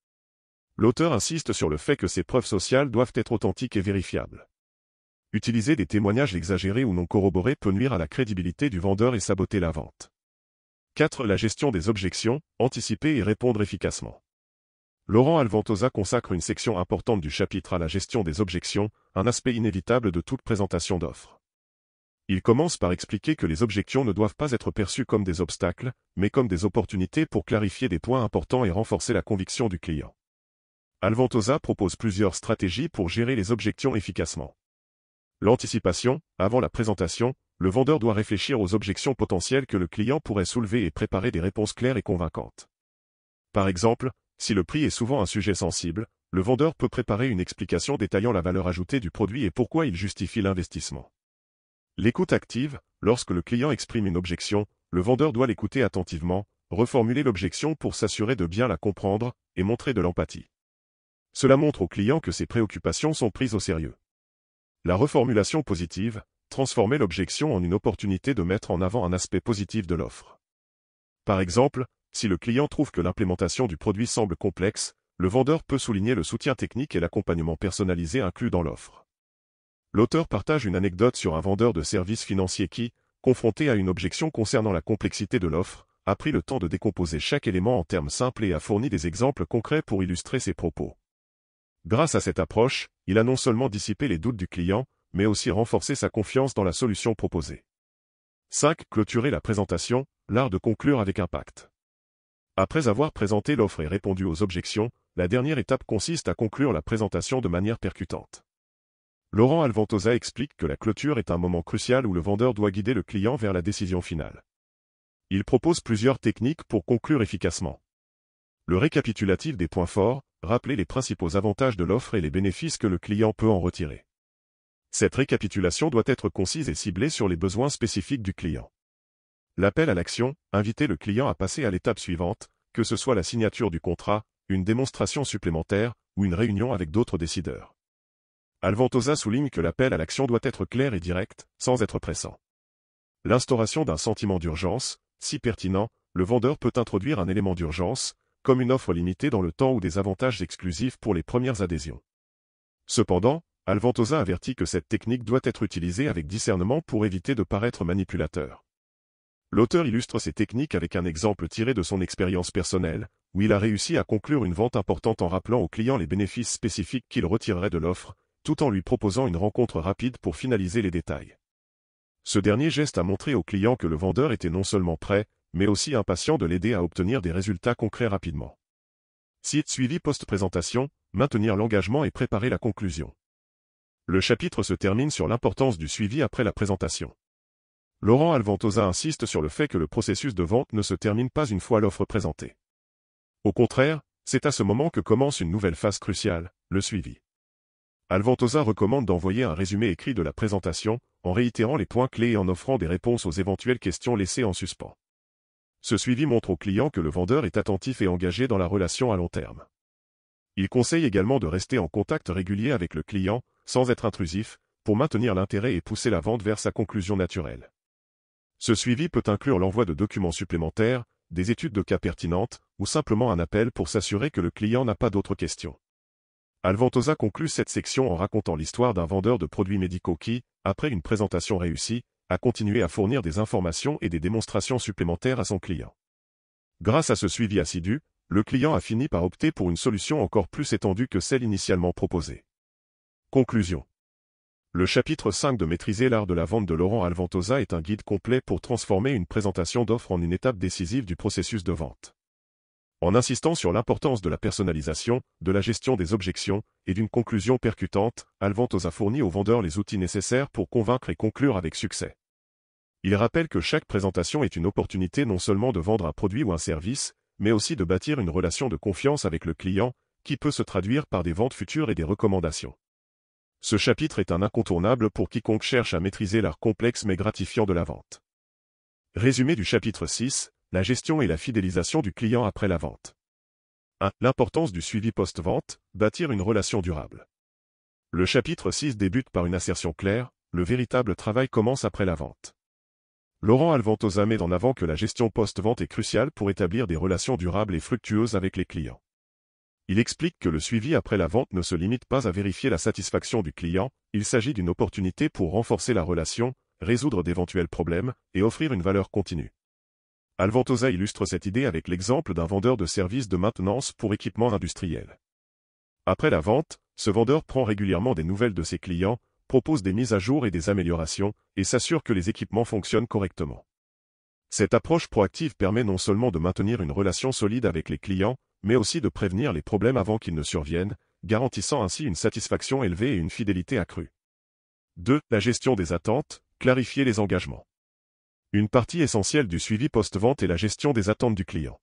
L'auteur insiste sur le fait que ces preuves sociales doivent être authentiques et vérifiables. Utiliser des témoignages exagérés ou non corroborés peut nuire à la crédibilité du vendeur et saboter la vente. 4. La gestion des objections, anticiper et répondre efficacement. Laurent Alventosa consacre une section importante du chapitre à la gestion des objections, un aspect inévitable de toute présentation d'offres. Il commence par expliquer que les objections ne doivent pas être perçues comme des obstacles, mais comme des opportunités pour clarifier des points importants et renforcer la conviction du client. Alventosa propose plusieurs stratégies pour gérer les objections efficacement. L'anticipation, avant la présentation, le vendeur doit réfléchir aux objections potentielles que le client pourrait soulever et préparer des réponses claires et convaincantes. Par exemple, si le prix est souvent un sujet sensible, le vendeur peut préparer une explication détaillant la valeur ajoutée du produit et pourquoi il justifie l'investissement. L'écoute active, lorsque le client exprime une objection, le vendeur doit l'écouter attentivement, reformuler l'objection pour s'assurer de bien la comprendre et montrer de l'empathie. Cela montre au client que ses préoccupations sont prises au sérieux. La reformulation positive, transformer l'objection en une opportunité de mettre en avant un aspect positif de l'offre. Par exemple, si le client trouve que l'implémentation du produit semble complexe, le vendeur peut souligner le soutien technique et l'accompagnement personnalisé inclus dans l'offre. L'auteur partage une anecdote sur un vendeur de services financiers qui, confronté à une objection concernant la complexité de l'offre, a pris le temps de décomposer chaque élément en termes simples et a fourni des exemples concrets pour illustrer ses propos. Grâce à cette approche, il a non seulement dissipé les doutes du client, mais aussi renforcé sa confiance dans la solution proposée. 5. Clôturer la présentation, l'art de conclure avec impact. Après avoir présenté l'offre et répondu aux objections, la dernière étape consiste à conclure la présentation de manière percutante. Laurent Alventosa explique que la clôture est un moment crucial où le vendeur doit guider le client vers la décision finale. Il propose plusieurs techniques pour conclure efficacement. Le récapitulatif des points forts, rappeler les principaux avantages de l'offre et les bénéfices que le client peut en retirer. Cette récapitulation doit être concise et ciblée sur les besoins spécifiques du client. L'appel à l'action, inviter le client à passer à l'étape suivante, que ce soit la signature du contrat, une démonstration supplémentaire ou une réunion avec d'autres décideurs. Alventosa souligne que l'appel à l'action doit être clair et direct, sans être pressant. L'instauration d'un sentiment d'urgence, si pertinent, le vendeur peut introduire un élément d'urgence, comme une offre limitée dans le temps ou des avantages exclusifs pour les premières adhésions. Cependant, Alventosa avertit que cette technique doit être utilisée avec discernement pour éviter de paraître manipulateur. L'auteur illustre ces techniques avec un exemple tiré de son expérience personnelle, où il a réussi à conclure une vente importante en rappelant au client les bénéfices spécifiques qu'il retirerait de l'offre, tout en lui proposant une rencontre rapide pour finaliser les détails. Ce dernier geste a montré au client que le vendeur était non seulement prêt, mais aussi impatient de l'aider à obtenir des résultats concrets rapidement. Site suivi post-présentation, maintenir l'engagement et préparer la conclusion. Le chapitre se termine sur l'importance du suivi après la présentation. Laurent Alventosa insiste sur le fait que le processus de vente ne se termine pas une fois l'offre présentée. Au contraire, c'est à ce moment que commence une nouvelle phase cruciale, le suivi. Alventosa recommande d'envoyer un résumé écrit de la présentation, en réitérant les points clés et en offrant des réponses aux éventuelles questions laissées en suspens. Ce suivi montre au client que le vendeur est attentif et engagé dans la relation à long terme. Il conseille également de rester en contact régulier avec le client, sans être intrusif, pour maintenir l'intérêt et pousser la vente vers sa conclusion naturelle. Ce suivi peut inclure l'envoi de documents supplémentaires, des études de cas pertinentes, ou simplement un appel pour s'assurer que le client n'a pas d'autres questions. Alventosa conclut cette section en racontant l'histoire d'un vendeur de produits médicaux qui, après une présentation réussie, a continué à fournir des informations et des démonstrations supplémentaires à son client. Grâce à ce suivi assidu, le client a fini par opter pour une solution encore plus étendue que celle initialement proposée. Conclusion Le chapitre 5 de Maîtriser l'art de la vente de Laurent Alventosa est un guide complet pour transformer une présentation d'offres en une étape décisive du processus de vente en insistant sur l'importance de la personnalisation, de la gestion des objections, et d'une conclusion percutante, Alventos a fourni aux vendeurs les outils nécessaires pour convaincre et conclure avec succès. Il rappelle que chaque présentation est une opportunité non seulement de vendre un produit ou un service, mais aussi de bâtir une relation de confiance avec le client, qui peut se traduire par des ventes futures et des recommandations. Ce chapitre est un incontournable pour quiconque cherche à maîtriser l'art complexe mais gratifiant de la vente. Résumé du chapitre 6, la gestion et la fidélisation du client après la vente. 1. L'importance du suivi post-vente, bâtir une relation durable. Le chapitre 6 débute par une assertion claire, le véritable travail commence après la vente. Laurent Alventosa met en avant que la gestion post-vente est cruciale pour établir des relations durables et fructueuses avec les clients. Il explique que le suivi après la vente ne se limite pas à vérifier la satisfaction du client, il s'agit d'une opportunité pour renforcer la relation, résoudre d'éventuels problèmes et offrir une valeur continue. Alventosa illustre cette idée avec l'exemple d'un vendeur de services de maintenance pour équipements industriels. Après la vente, ce vendeur prend régulièrement des nouvelles de ses clients, propose des mises à jour et des améliorations, et s'assure que les équipements fonctionnent correctement. Cette approche proactive permet non seulement de maintenir une relation solide avec les clients, mais aussi de prévenir les problèmes avant qu'ils ne surviennent, garantissant ainsi une satisfaction élevée et une fidélité accrue. 2. La gestion des attentes, clarifier les engagements. Une partie essentielle du suivi post-vente est la gestion des attentes du client.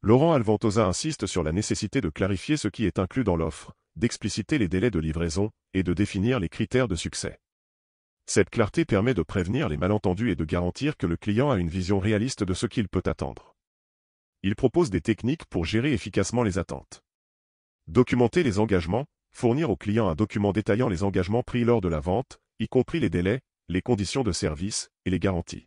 Laurent Alventosa insiste sur la nécessité de clarifier ce qui est inclus dans l'offre, d'expliciter les délais de livraison et de définir les critères de succès. Cette clarté permet de prévenir les malentendus et de garantir que le client a une vision réaliste de ce qu'il peut attendre. Il propose des techniques pour gérer efficacement les attentes. Documenter les engagements, fournir au client un document détaillant les engagements pris lors de la vente, y compris les délais, les conditions de service et les garanties.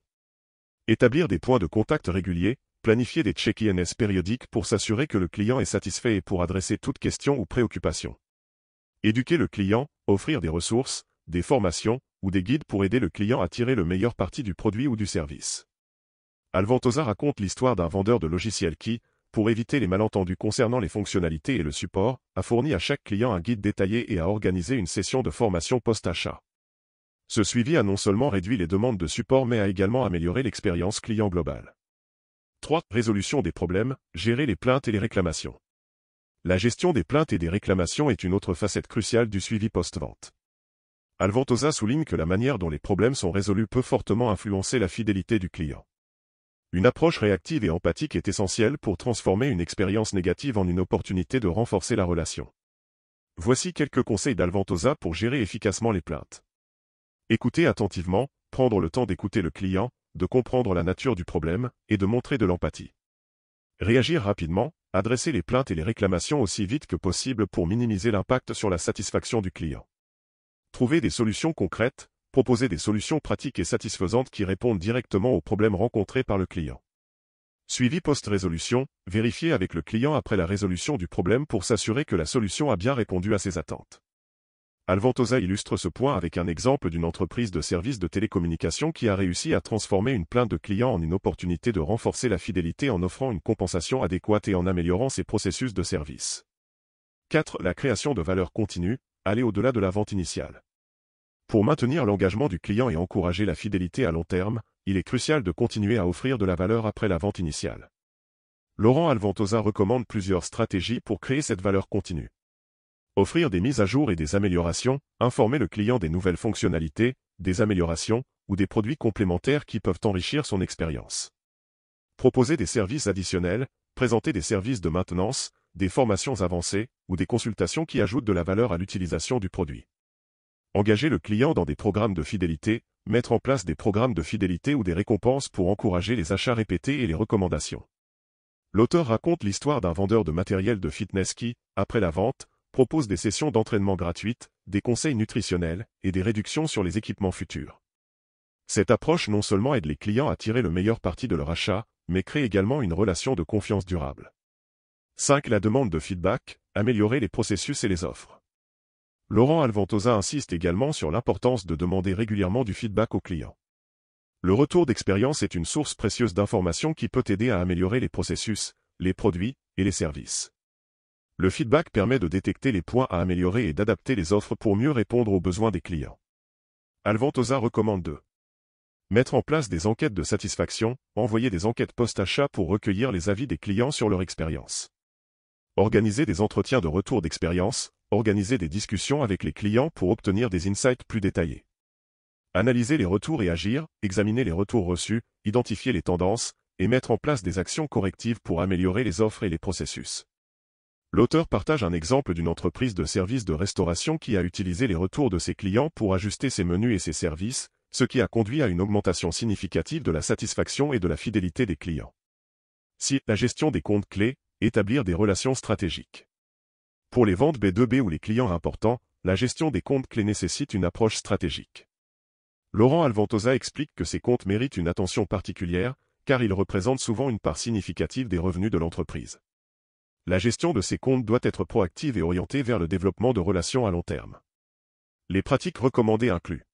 Établir des points de contact réguliers, planifier des check-ins périodiques pour s'assurer que le client est satisfait et pour adresser toute question ou préoccupation. Éduquer le client, offrir des ressources, des formations ou des guides pour aider le client à tirer le meilleur parti du produit ou du service. Alventosa raconte l'histoire d'un vendeur de logiciels qui, pour éviter les malentendus concernant les fonctionnalités et le support, a fourni à chaque client un guide détaillé et a organisé une session de formation post-achat. Ce suivi a non seulement réduit les demandes de support mais a également amélioré l'expérience client globale. 3. Résolution des problèmes, gérer les plaintes et les réclamations. La gestion des plaintes et des réclamations est une autre facette cruciale du suivi post-vente. Alventosa souligne que la manière dont les problèmes sont résolus peut fortement influencer la fidélité du client. Une approche réactive et empathique est essentielle pour transformer une expérience négative en une opportunité de renforcer la relation. Voici quelques conseils d'Alventosa pour gérer efficacement les plaintes. Écouter attentivement, prendre le temps d'écouter le client, de comprendre la nature du problème, et de montrer de l'empathie. Réagir rapidement, adresser les plaintes et les réclamations aussi vite que possible pour minimiser l'impact sur la satisfaction du client. Trouver des solutions concrètes, proposer des solutions pratiques et satisfaisantes qui répondent directement aux problèmes rencontrés par le client. Suivi post-résolution, vérifier avec le client après la résolution du problème pour s'assurer que la solution a bien répondu à ses attentes. Alventosa illustre ce point avec un exemple d'une entreprise de services de télécommunication qui a réussi à transformer une plainte de client en une opportunité de renforcer la fidélité en offrant une compensation adéquate et en améliorant ses processus de service. 4. La création de valeur continue, aller au-delà de la vente initiale. Pour maintenir l'engagement du client et encourager la fidélité à long terme, il est crucial de continuer à offrir de la valeur après la vente initiale. Laurent Alventosa recommande plusieurs stratégies pour créer cette valeur continue offrir des mises à jour et des améliorations, informer le client des nouvelles fonctionnalités, des améliorations ou des produits complémentaires qui peuvent enrichir son expérience. Proposer des services additionnels, présenter des services de maintenance, des formations avancées ou des consultations qui ajoutent de la valeur à l'utilisation du produit. Engager le client dans des programmes de fidélité, mettre en place des programmes de fidélité ou des récompenses pour encourager les achats répétés et les recommandations. L'auteur raconte l'histoire d'un vendeur de matériel de fitness qui, après la vente, propose des sessions d'entraînement gratuites, des conseils nutritionnels et des réductions sur les équipements futurs. Cette approche non seulement aide les clients à tirer le meilleur parti de leur achat, mais crée également une relation de confiance durable. 5. La demande de feedback, améliorer les processus et les offres. Laurent Alventosa insiste également sur l'importance de demander régulièrement du feedback aux clients. Le retour d'expérience est une source précieuse d'informations qui peut aider à améliorer les processus, les produits et les services. Le feedback permet de détecter les points à améliorer et d'adapter les offres pour mieux répondre aux besoins des clients. Alvantosa recommande 2. Mettre en place des enquêtes de satisfaction, envoyer des enquêtes post-achat pour recueillir les avis des clients sur leur expérience. Organiser des entretiens de retour d'expérience, organiser des discussions avec les clients pour obtenir des insights plus détaillés. Analyser les retours et agir, examiner les retours reçus, identifier les tendances, et mettre en place des actions correctives pour améliorer les offres et les processus. L'auteur partage un exemple d'une entreprise de services de restauration qui a utilisé les retours de ses clients pour ajuster ses menus et ses services, ce qui a conduit à une augmentation significative de la satisfaction et de la fidélité des clients. Si la gestion des comptes clés, établir des relations stratégiques. Pour les ventes B2B ou les clients importants, la gestion des comptes clés nécessite une approche stratégique. Laurent Alventosa explique que ces comptes méritent une attention particulière, car ils représentent souvent une part significative des revenus de l'entreprise. La gestion de ces comptes doit être proactive et orientée vers le développement de relations à long terme. Les pratiques recommandées incluent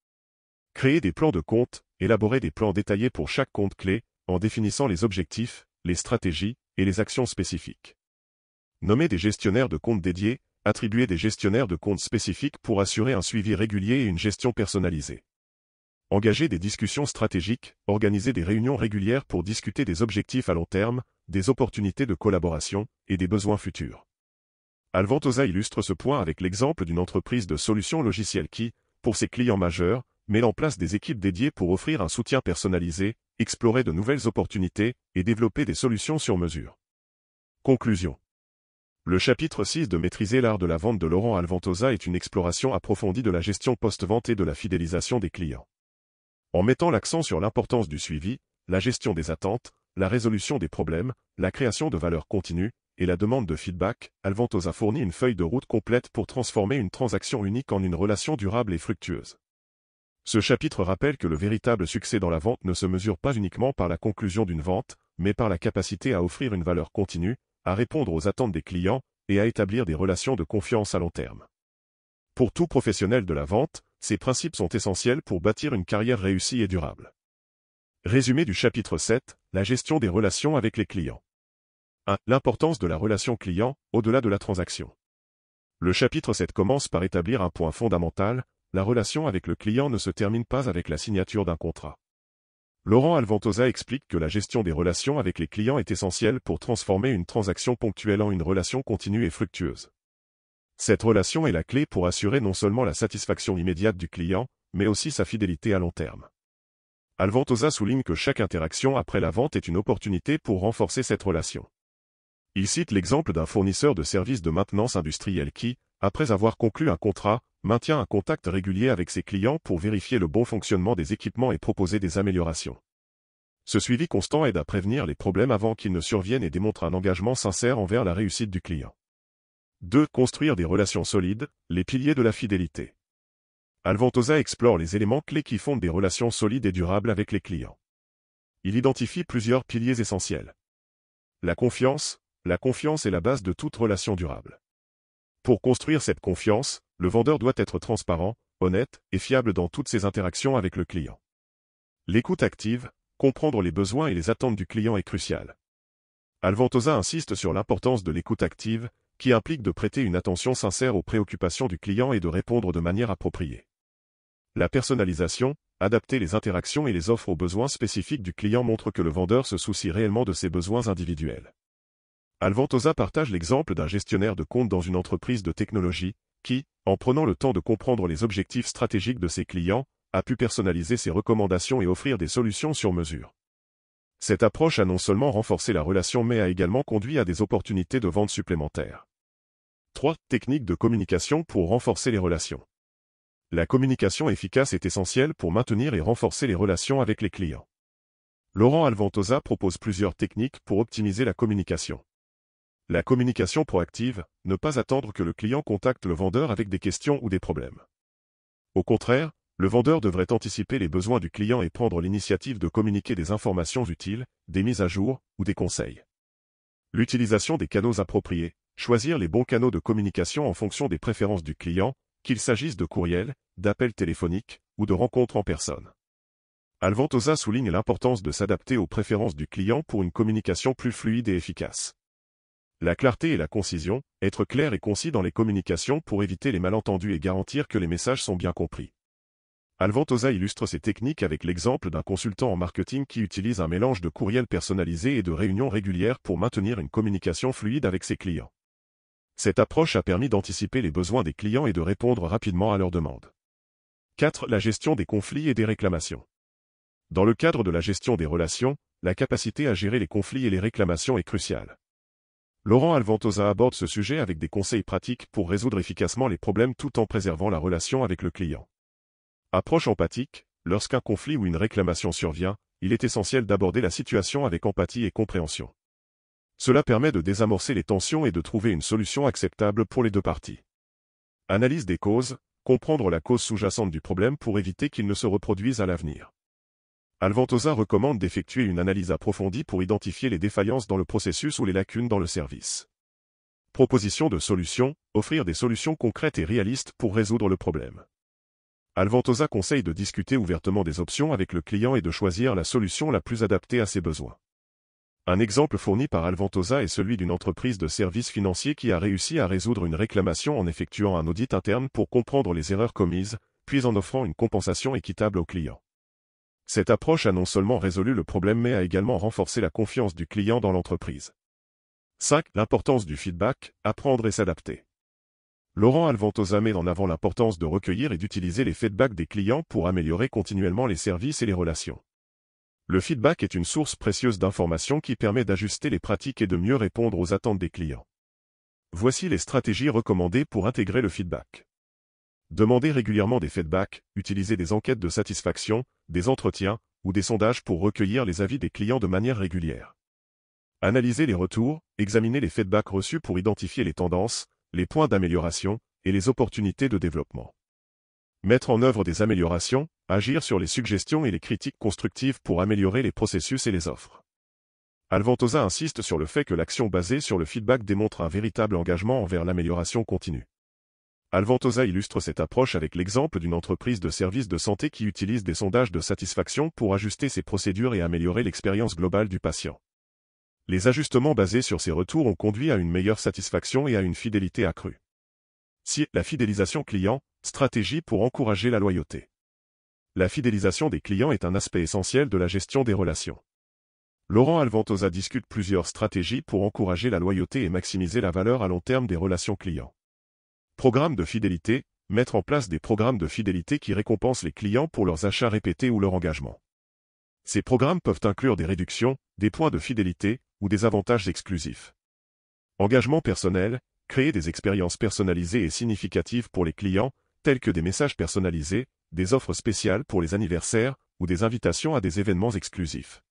Créer des plans de compte, élaborer des plans détaillés pour chaque compte clé, en définissant les objectifs, les stratégies et les actions spécifiques. Nommer des gestionnaires de comptes dédiés, attribuer des gestionnaires de comptes spécifiques pour assurer un suivi régulier et une gestion personnalisée. Engager des discussions stratégiques, organiser des réunions régulières pour discuter des objectifs à long terme, des opportunités de collaboration et des besoins futurs. Alventosa illustre ce point avec l'exemple d'une entreprise de solutions logicielles qui, pour ses clients majeurs, met en place des équipes dédiées pour offrir un soutien personnalisé, explorer de nouvelles opportunités et développer des solutions sur mesure. Conclusion Le chapitre 6 de Maîtriser l'art de la vente de Laurent Alventosa est une exploration approfondie de la gestion post-vente et de la fidélisation des clients. En mettant l'accent sur l'importance du suivi, la gestion des attentes, la résolution des problèmes, la création de valeurs continue, et la demande de feedback, Alventos a fourni une feuille de route complète pour transformer une transaction unique en une relation durable et fructueuse. Ce chapitre rappelle que le véritable succès dans la vente ne se mesure pas uniquement par la conclusion d'une vente, mais par la capacité à offrir une valeur continue, à répondre aux attentes des clients, et à établir des relations de confiance à long terme. Pour tout professionnel de la vente, ces principes sont essentiels pour bâtir une carrière réussie et durable. Résumé du chapitre 7, la gestion des relations avec les clients. 1. L'importance de la relation client, au-delà de la transaction. Le chapitre 7 commence par établir un point fondamental, la relation avec le client ne se termine pas avec la signature d'un contrat. Laurent Alventosa explique que la gestion des relations avec les clients est essentielle pour transformer une transaction ponctuelle en une relation continue et fructueuse. Cette relation est la clé pour assurer non seulement la satisfaction immédiate du client, mais aussi sa fidélité à long terme. Alventosa souligne que chaque interaction après la vente est une opportunité pour renforcer cette relation. Il cite l'exemple d'un fournisseur de services de maintenance industrielle qui, après avoir conclu un contrat, maintient un contact régulier avec ses clients pour vérifier le bon fonctionnement des équipements et proposer des améliorations. Ce suivi constant aide à prévenir les problèmes avant qu'ils ne surviennent et démontre un engagement sincère envers la réussite du client. 2. Construire des relations solides, les piliers de la fidélité. Alventosa explore les éléments clés qui fondent des relations solides et durables avec les clients. Il identifie plusieurs piliers essentiels. La confiance, la confiance est la base de toute relation durable. Pour construire cette confiance, le vendeur doit être transparent, honnête et fiable dans toutes ses interactions avec le client. L'écoute active, comprendre les besoins et les attentes du client est crucial. Alventosa insiste sur l'importance de l'écoute active, qui implique de prêter une attention sincère aux préoccupations du client et de répondre de manière appropriée. La personnalisation, adapter les interactions et les offres aux besoins spécifiques du client montre que le vendeur se soucie réellement de ses besoins individuels. Alventosa partage l'exemple d'un gestionnaire de compte dans une entreprise de technologie, qui, en prenant le temps de comprendre les objectifs stratégiques de ses clients, a pu personnaliser ses recommandations et offrir des solutions sur mesure. Cette approche a non seulement renforcé la relation mais a également conduit à des opportunités de vente supplémentaires. 3. Techniques de communication pour renforcer les relations. La communication efficace est essentielle pour maintenir et renforcer les relations avec les clients. Laurent Alventosa propose plusieurs techniques pour optimiser la communication. La communication proactive, ne pas attendre que le client contacte le vendeur avec des questions ou des problèmes. Au contraire, le vendeur devrait anticiper les besoins du client et prendre l'initiative de communiquer des informations utiles, des mises à jour ou des conseils. L'utilisation des canaux appropriés, choisir les bons canaux de communication en fonction des préférences du client, qu'il s'agisse de courriels, d'appels téléphoniques ou de rencontres en personne. Alventosa souligne l'importance de s'adapter aux préférences du client pour une communication plus fluide et efficace. La clarté et la concision, être clair et concis dans les communications pour éviter les malentendus et garantir que les messages sont bien compris. Alventosa illustre ces techniques avec l'exemple d'un consultant en marketing qui utilise un mélange de courriels personnalisés et de réunions régulières pour maintenir une communication fluide avec ses clients. Cette approche a permis d'anticiper les besoins des clients et de répondre rapidement à leurs demandes. 4. La gestion des conflits et des réclamations. Dans le cadre de la gestion des relations, la capacité à gérer les conflits et les réclamations est cruciale. Laurent Alventosa aborde ce sujet avec des conseils pratiques pour résoudre efficacement les problèmes tout en préservant la relation avec le client. Approche empathique, lorsqu'un conflit ou une réclamation survient, il est essentiel d'aborder la situation avec empathie et compréhension. Cela permet de désamorcer les tensions et de trouver une solution acceptable pour les deux parties. Analyse des causes, comprendre la cause sous-jacente du problème pour éviter qu'il ne se reproduise à l'avenir. Alventosa recommande d'effectuer une analyse approfondie pour identifier les défaillances dans le processus ou les lacunes dans le service. Proposition de solution, offrir des solutions concrètes et réalistes pour résoudre le problème. Alventosa conseille de discuter ouvertement des options avec le client et de choisir la solution la plus adaptée à ses besoins. Un exemple fourni par Alventosa est celui d'une entreprise de services financiers qui a réussi à résoudre une réclamation en effectuant un audit interne pour comprendre les erreurs commises, puis en offrant une compensation équitable au client. Cette approche a non seulement résolu le problème mais a également renforcé la confiance du client dans l'entreprise. 5. L'importance du feedback, apprendre et s'adapter. Laurent Alventosa met en avant l'importance de recueillir et d'utiliser les feedbacks des clients pour améliorer continuellement les services et les relations. Le feedback est une source précieuse d'informations qui permet d'ajuster les pratiques et de mieux répondre aux attentes des clients. Voici les stratégies recommandées pour intégrer le feedback. Demandez régulièrement des feedbacks, utilisez des enquêtes de satisfaction, des entretiens ou des sondages pour recueillir les avis des clients de manière régulière. Analysez les retours, examinez les feedbacks reçus pour identifier les tendances, les points d'amélioration et les opportunités de développement. Mettre en œuvre des améliorations, Agir sur les suggestions et les critiques constructives pour améliorer les processus et les offres. Alventosa insiste sur le fait que l'action basée sur le feedback démontre un véritable engagement envers l'amélioration continue. Alventosa illustre cette approche avec l'exemple d'une entreprise de services de santé qui utilise des sondages de satisfaction pour ajuster ses procédures et améliorer l'expérience globale du patient. Les ajustements basés sur ces retours ont conduit à une meilleure satisfaction et à une fidélité accrue. Si la fidélisation client, stratégie pour encourager la loyauté. La fidélisation des clients est un aspect essentiel de la gestion des relations. Laurent Alventosa discute plusieurs stratégies pour encourager la loyauté et maximiser la valeur à long terme des relations clients. Programme de fidélité, mettre en place des programmes de fidélité qui récompensent les clients pour leurs achats répétés ou leur engagement. Ces programmes peuvent inclure des réductions, des points de fidélité ou des avantages exclusifs. Engagement personnel, créer des expériences personnalisées et significatives pour les clients, tels que des messages personnalisés, des offres spéciales pour les anniversaires ou des invitations à des événements exclusifs.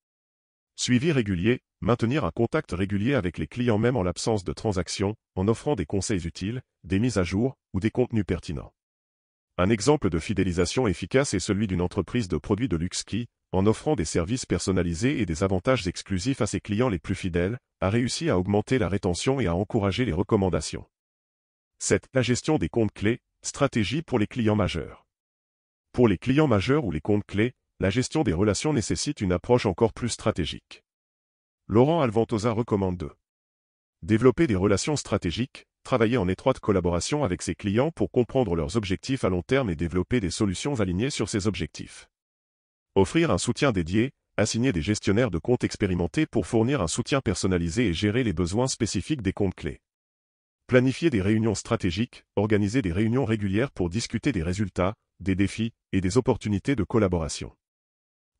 Suivi régulier, maintenir un contact régulier avec les clients même en l'absence de transactions, en offrant des conseils utiles, des mises à jour ou des contenus pertinents. Un exemple de fidélisation efficace est celui d'une entreprise de produits de luxe qui, en offrant des services personnalisés et des avantages exclusifs à ses clients les plus fidèles, a réussi à augmenter la rétention et à encourager les recommandations. 7. La gestion des comptes clés, stratégie pour les clients majeurs. Pour les clients majeurs ou les comptes clés, la gestion des relations nécessite une approche encore plus stratégique. Laurent Alventosa recommande de développer des relations stratégiques, travailler en étroite collaboration avec ses clients pour comprendre leurs objectifs à long terme et développer des solutions alignées sur ces objectifs. Offrir un soutien dédié, assigner des gestionnaires de comptes expérimentés pour fournir un soutien personnalisé et gérer les besoins spécifiques des comptes clés planifier des réunions stratégiques, organiser des réunions régulières pour discuter des résultats, des défis et des opportunités de collaboration.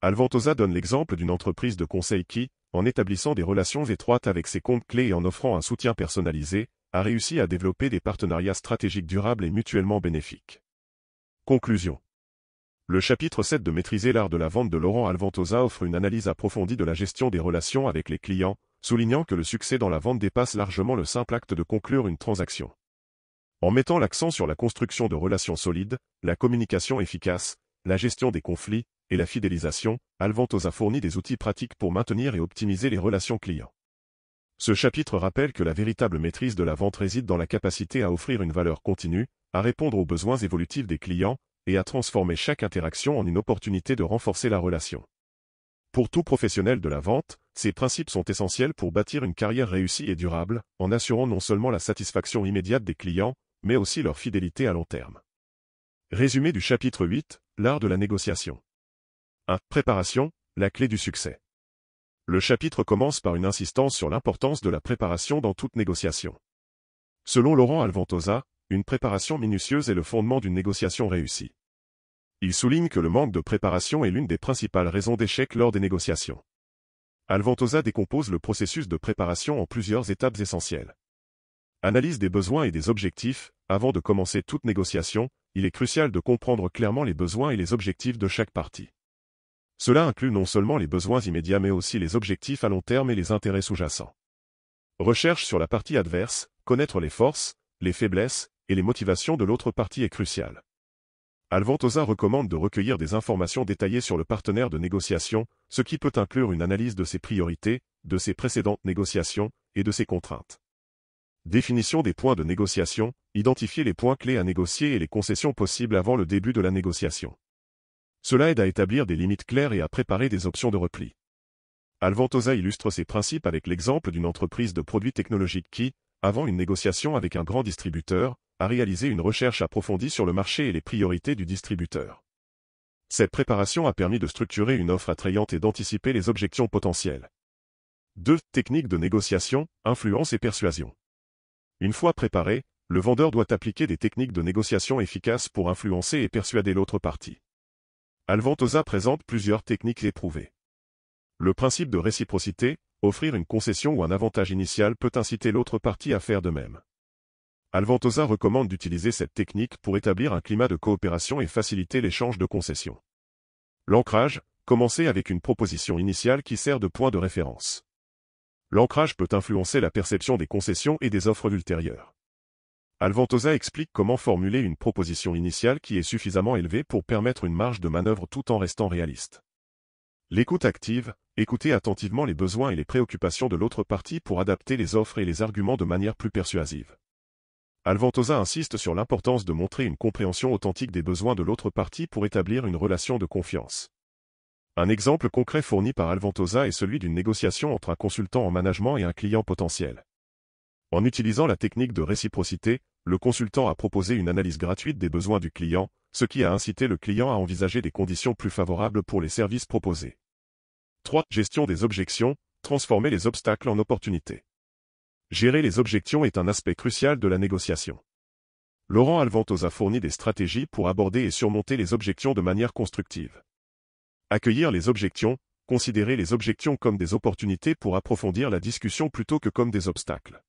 Alventosa donne l'exemple d'une entreprise de conseil qui, en établissant des relations étroites avec ses comptes clés et en offrant un soutien personnalisé, a réussi à développer des partenariats stratégiques durables et mutuellement bénéfiques. Conclusion. Le chapitre 7 de Maîtriser l'art de la vente de Laurent Alventosa offre une analyse approfondie de la gestion des relations avec les clients, soulignant que le succès dans la vente dépasse largement le simple acte de conclure une transaction. En mettant l'accent sur la construction de relations solides, la communication efficace, la gestion des conflits et la fidélisation, Alventos a fourni des outils pratiques pour maintenir et optimiser les relations clients. Ce chapitre rappelle que la véritable maîtrise de la vente réside dans la capacité à offrir une valeur continue, à répondre aux besoins évolutifs des clients, et à transformer chaque interaction en une opportunité de renforcer la relation. Pour tout professionnel de la vente, ces principes sont essentiels pour bâtir une carrière réussie et durable, en assurant non seulement la satisfaction immédiate des clients, mais aussi leur fidélité à long terme. Résumé du chapitre 8, l'art de la négociation. 1. Préparation, la clé du succès. Le chapitre commence par une insistance sur l'importance de la préparation dans toute négociation. Selon Laurent Alventosa, une préparation minutieuse est le fondement d'une négociation réussie. Il souligne que le manque de préparation est l'une des principales raisons d'échec lors des négociations. Alventosa décompose le processus de préparation en plusieurs étapes essentielles. Analyse des besoins et des objectifs, avant de commencer toute négociation, il est crucial de comprendre clairement les besoins et les objectifs de chaque partie. Cela inclut non seulement les besoins immédiats mais aussi les objectifs à long terme et les intérêts sous-jacents. Recherche sur la partie adverse, connaître les forces, les faiblesses et les motivations de l'autre partie est cruciale. Alventosa recommande de recueillir des informations détaillées sur le partenaire de négociation, ce qui peut inclure une analyse de ses priorités, de ses précédentes négociations et de ses contraintes. Définition des points de négociation, identifier les points clés à négocier et les concessions possibles avant le début de la négociation. Cela aide à établir des limites claires et à préparer des options de repli. Alventosa illustre ses principes avec l'exemple d'une entreprise de produits technologiques qui, avant une négociation avec un grand distributeur, a réalisé une recherche approfondie sur le marché et les priorités du distributeur. Cette préparation a permis de structurer une offre attrayante et d'anticiper les objections potentielles. 2. Techniques de négociation, influence et persuasion. Une fois préparé, le vendeur doit appliquer des techniques de négociation efficaces pour influencer et persuader l'autre partie. Alventosa présente plusieurs techniques éprouvées. Le principe de réciprocité, offrir une concession ou un avantage initial peut inciter l'autre partie à faire de même. Alventosa recommande d'utiliser cette technique pour établir un climat de coopération et faciliter l'échange de concessions. L'ancrage, commencez avec une proposition initiale qui sert de point de référence. L'ancrage peut influencer la perception des concessions et des offres ultérieures. Alventosa explique comment formuler une proposition initiale qui est suffisamment élevée pour permettre une marge de manœuvre tout en restant réaliste. L'écoute active, écoutez attentivement les besoins et les préoccupations de l'autre partie pour adapter les offres et les arguments de manière plus persuasive. Alventosa insiste sur l'importance de montrer une compréhension authentique des besoins de l'autre partie pour établir une relation de confiance. Un exemple concret fourni par Alventosa est celui d'une négociation entre un consultant en management et un client potentiel. En utilisant la technique de réciprocité, le consultant a proposé une analyse gratuite des besoins du client, ce qui a incité le client à envisager des conditions plus favorables pour les services proposés. 3. Gestion des objections, transformer les obstacles en opportunités. Gérer les objections est un aspect crucial de la négociation. Laurent Alventos fournit des stratégies pour aborder et surmonter les objections de manière constructive. Accueillir les objections, considérer les objections comme des opportunités pour approfondir la discussion plutôt que comme des obstacles.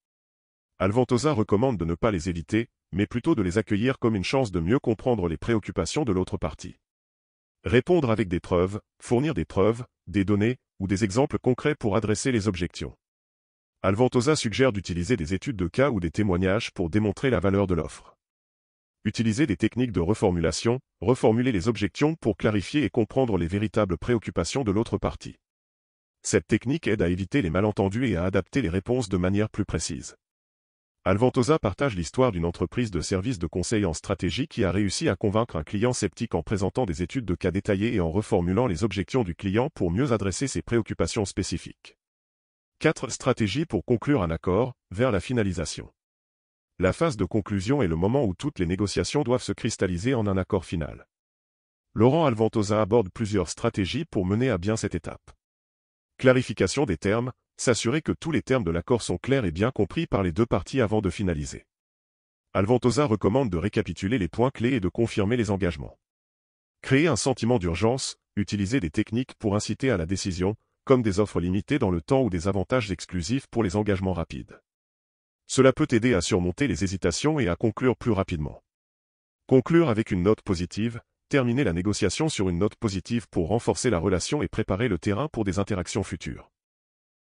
Alventosa recommande de ne pas les éviter, mais plutôt de les accueillir comme une chance de mieux comprendre les préoccupations de l'autre partie. Répondre avec des preuves, fournir des preuves, des données ou des exemples concrets pour adresser les objections. Alventosa suggère d'utiliser des études de cas ou des témoignages pour démontrer la valeur de l'offre. Utiliser des techniques de reformulation, reformuler les objections pour clarifier et comprendre les véritables préoccupations de l'autre partie. Cette technique aide à éviter les malentendus et à adapter les réponses de manière plus précise. Alventosa partage l'histoire d'une entreprise de services de conseil en stratégie qui a réussi à convaincre un client sceptique en présentant des études de cas détaillées et en reformulant les objections du client pour mieux adresser ses préoccupations spécifiques. 4. stratégies pour conclure un accord, vers la finalisation. La phase de conclusion est le moment où toutes les négociations doivent se cristalliser en un accord final. Laurent Alventosa aborde plusieurs stratégies pour mener à bien cette étape. Clarification des termes, s'assurer que tous les termes de l'accord sont clairs et bien compris par les deux parties avant de finaliser. Alventosa recommande de récapituler les points clés et de confirmer les engagements. Créer un sentiment d'urgence, utiliser des techniques pour inciter à la décision, comme des offres limitées dans le temps ou des avantages exclusifs pour les engagements rapides. Cela peut aider à surmonter les hésitations et à conclure plus rapidement. Conclure avec une note positive, terminer la négociation sur une note positive pour renforcer la relation et préparer le terrain pour des interactions futures.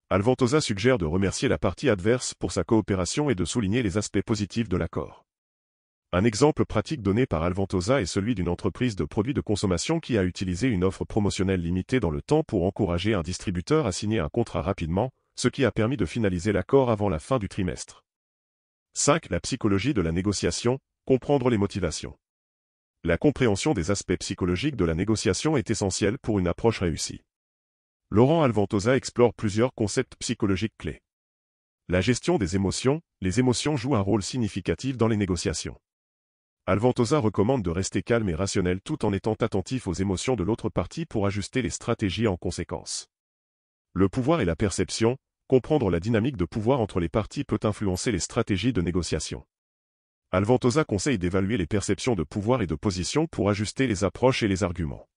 Alventosa suggère de remercier la partie adverse pour sa coopération et de souligner les aspects positifs de l'accord. Un exemple pratique donné par Alventosa est celui d'une entreprise de produits de consommation qui a utilisé une offre promotionnelle limitée dans le temps pour encourager un distributeur à signer un contrat rapidement, ce qui a permis de finaliser l'accord avant la fin du trimestre. 5. La psychologie de la négociation, comprendre les motivations. La compréhension des aspects psychologiques de la négociation est essentielle pour une approche réussie. Laurent Alventosa explore plusieurs concepts psychologiques clés. La gestion des émotions, les émotions jouent un rôle significatif dans les négociations. Alventosa recommande de rester calme et rationnel tout en étant attentif aux émotions de l'autre partie pour ajuster les stratégies en conséquence. Le pouvoir et la perception, comprendre la dynamique de pouvoir entre les parties peut influencer les stratégies de négociation. Alventosa conseille d'évaluer les perceptions de pouvoir et de position pour ajuster les approches et les arguments.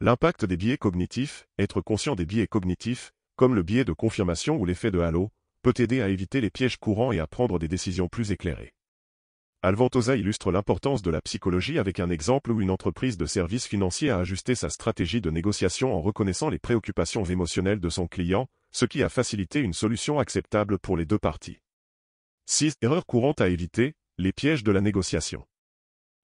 L'impact des biais cognitifs, être conscient des biais cognitifs, comme le biais de confirmation ou l'effet de halo, peut aider à éviter les pièges courants et à prendre des décisions plus éclairées. Alventosa illustre l'importance de la psychologie avec un exemple où une entreprise de services financiers a ajusté sa stratégie de négociation en reconnaissant les préoccupations émotionnelles de son client, ce qui a facilité une solution acceptable pour les deux parties. 6. Erreurs courantes à éviter, les pièges de la négociation.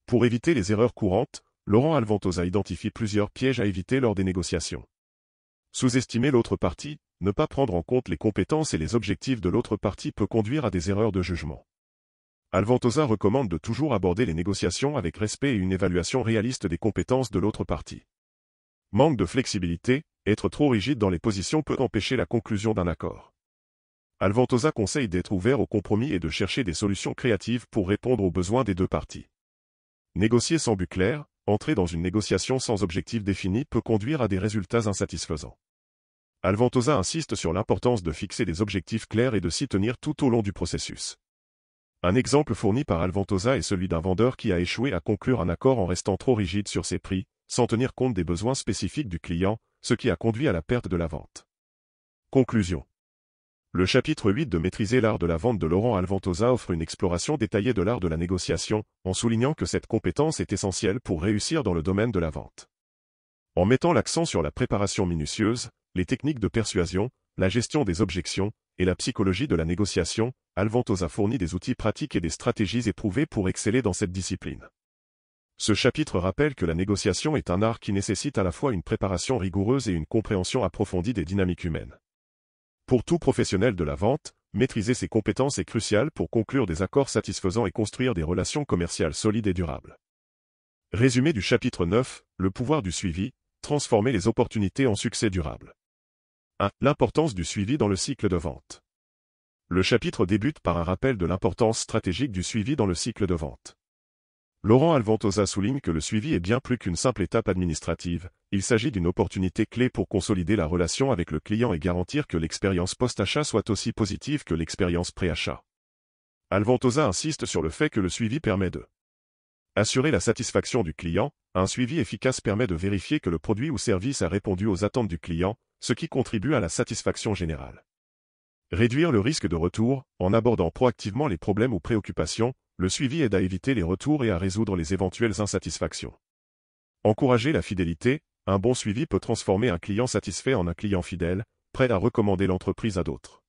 Pour éviter les erreurs courantes, Laurent Alventosa identifie plusieurs pièges à éviter lors des négociations. Sous-estimer l'autre partie, ne pas prendre en compte les compétences et les objectifs de l'autre partie peut conduire à des erreurs de jugement. Alventosa recommande de toujours aborder les négociations avec respect et une évaluation réaliste des compétences de l'autre partie. Manque de flexibilité, être trop rigide dans les positions peut empêcher la conclusion d'un accord. Alventosa conseille d'être ouvert au compromis et de chercher des solutions créatives pour répondre aux besoins des deux parties. Négocier sans but clair, entrer dans une négociation sans objectif défini peut conduire à des résultats insatisfaisants. Alventosa insiste sur l'importance de fixer des objectifs clairs et de s'y tenir tout au long du processus. Un exemple fourni par Alventosa est celui d'un vendeur qui a échoué à conclure un accord en restant trop rigide sur ses prix, sans tenir compte des besoins spécifiques du client, ce qui a conduit à la perte de la vente. Conclusion Le chapitre 8 de Maîtriser l'art de la vente de Laurent Alventosa offre une exploration détaillée de l'art de la négociation, en soulignant que cette compétence est essentielle pour réussir dans le domaine de la vente. En mettant l'accent sur la préparation minutieuse, les techniques de persuasion, la gestion des objections et la psychologie de la négociation, Alventos a fourni des outils pratiques et des stratégies éprouvées pour exceller dans cette discipline. Ce chapitre rappelle que la négociation est un art qui nécessite à la fois une préparation rigoureuse et une compréhension approfondie des dynamiques humaines. Pour tout professionnel de la vente, maîtriser ses compétences est crucial pour conclure des accords satisfaisants et construire des relations commerciales solides et durables. Résumé du chapitre 9, le pouvoir du suivi, transformer les opportunités en succès durable. 1. L'importance du suivi dans le cycle de vente. Le chapitre débute par un rappel de l'importance stratégique du suivi dans le cycle de vente. Laurent Alventosa souligne que le suivi est bien plus qu'une simple étape administrative, il s'agit d'une opportunité clé pour consolider la relation avec le client et garantir que l'expérience post-achat soit aussi positive que l'expérience pré-achat. Alventosa insiste sur le fait que le suivi permet de assurer la satisfaction du client, un suivi efficace permet de vérifier que le produit ou service a répondu aux attentes du client, ce qui contribue à la satisfaction générale. Réduire le risque de retour, en abordant proactivement les problèmes ou préoccupations, le suivi aide à éviter les retours et à résoudre les éventuelles insatisfactions. Encourager la fidélité, un bon suivi peut transformer un client satisfait en un client fidèle, prêt à recommander l'entreprise à d'autres.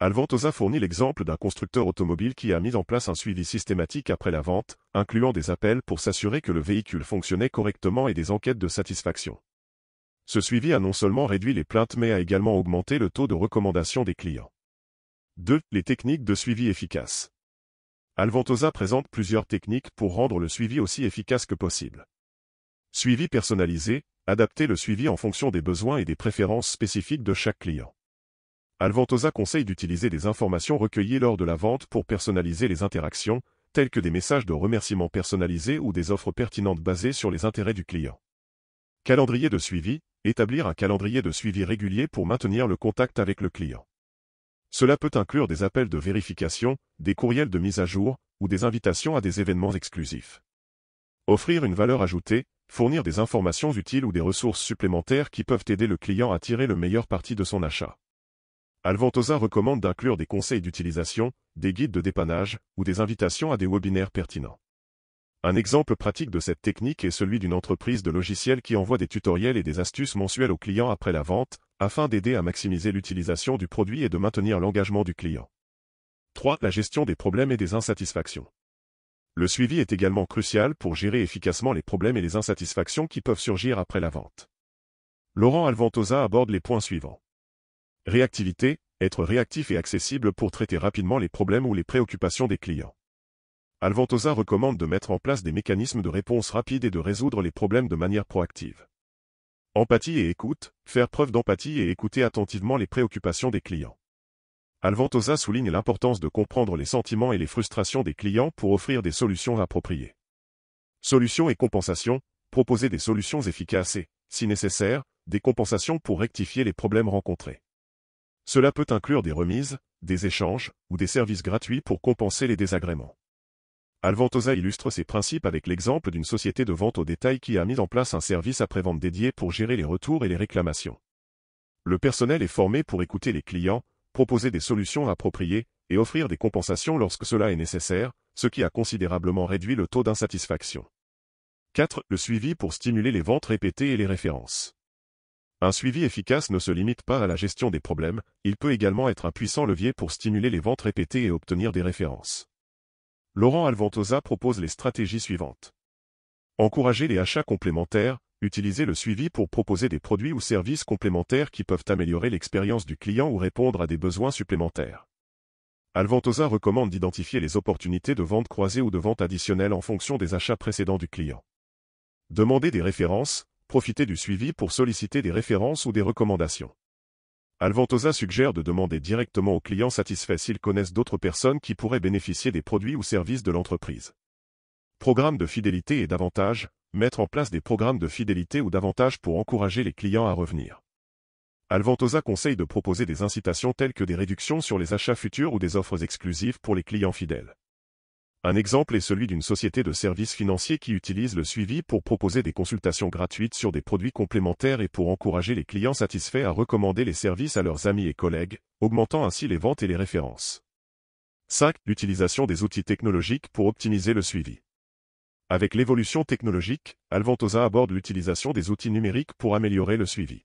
Alventosa fournit l'exemple d'un constructeur automobile qui a mis en place un suivi systématique après la vente, incluant des appels pour s'assurer que le véhicule fonctionnait correctement et des enquêtes de satisfaction. Ce suivi a non seulement réduit les plaintes mais a également augmenté le taux de recommandation des clients. 2. Les techniques de suivi efficaces. Alventosa présente plusieurs techniques pour rendre le suivi aussi efficace que possible. Suivi personnalisé, adapter le suivi en fonction des besoins et des préférences spécifiques de chaque client. Alventosa conseille d'utiliser des informations recueillies lors de la vente pour personnaliser les interactions, telles que des messages de remerciement personnalisés ou des offres pertinentes basées sur les intérêts du client. Calendrier de suivi, établir un calendrier de suivi régulier pour maintenir le contact avec le client. Cela peut inclure des appels de vérification, des courriels de mise à jour, ou des invitations à des événements exclusifs. Offrir une valeur ajoutée, fournir des informations utiles ou des ressources supplémentaires qui peuvent aider le client à tirer le meilleur parti de son achat. Alventosa recommande d'inclure des conseils d'utilisation, des guides de dépannage, ou des invitations à des webinaires pertinents. Un exemple pratique de cette technique est celui d'une entreprise de logiciels qui envoie des tutoriels et des astuces mensuelles aux clients après la vente, afin d'aider à maximiser l'utilisation du produit et de maintenir l'engagement du client. 3. La gestion des problèmes et des insatisfactions. Le suivi est également crucial pour gérer efficacement les problèmes et les insatisfactions qui peuvent surgir après la vente. Laurent Alventosa aborde les points suivants. Réactivité, être réactif et accessible pour traiter rapidement les problèmes ou les préoccupations des clients. Alventosa recommande de mettre en place des mécanismes de réponse rapide et de résoudre les problèmes de manière proactive. Empathie et écoute, faire preuve d'empathie et écouter attentivement les préoccupations des clients. Alventosa souligne l'importance de comprendre les sentiments et les frustrations des clients pour offrir des solutions appropriées. Solutions et compensations, proposer des solutions efficaces et, si nécessaire, des compensations pour rectifier les problèmes rencontrés. Cela peut inclure des remises, des échanges ou des services gratuits pour compenser les désagréments. Alventosa illustre ces principes avec l'exemple d'une société de vente au détail qui a mis en place un service après-vente dédié pour gérer les retours et les réclamations. Le personnel est formé pour écouter les clients, proposer des solutions appropriées et offrir des compensations lorsque cela est nécessaire, ce qui a considérablement réduit le taux d'insatisfaction. 4. Le suivi pour stimuler les ventes répétées et les références. Un suivi efficace ne se limite pas à la gestion des problèmes, il peut également être un puissant levier pour stimuler les ventes répétées et obtenir des références. Laurent Alventosa propose les stratégies suivantes. Encourager les achats complémentaires, utiliser le suivi pour proposer des produits ou services complémentaires qui peuvent améliorer l'expérience du client ou répondre à des besoins supplémentaires. Alventosa recommande d'identifier les opportunités de vente croisée ou de vente additionnelle en fonction des achats précédents du client. Demander des références, profiter du suivi pour solliciter des références ou des recommandations. Alventosa suggère de demander directement aux clients satisfaits s'ils connaissent d'autres personnes qui pourraient bénéficier des produits ou services de l'entreprise. Programme de fidélité et davantage mettre en place des programmes de fidélité ou davantage pour encourager les clients à revenir. Alventosa conseille de proposer des incitations telles que des réductions sur les achats futurs ou des offres exclusives pour les clients fidèles. Un exemple est celui d'une société de services financiers qui utilise le suivi pour proposer des consultations gratuites sur des produits complémentaires et pour encourager les clients satisfaits à recommander les services à leurs amis et collègues, augmentant ainsi les ventes et les références. 5. L'utilisation des outils technologiques pour optimiser le suivi. Avec l'évolution technologique, Alventosa aborde l'utilisation des outils numériques pour améliorer le suivi.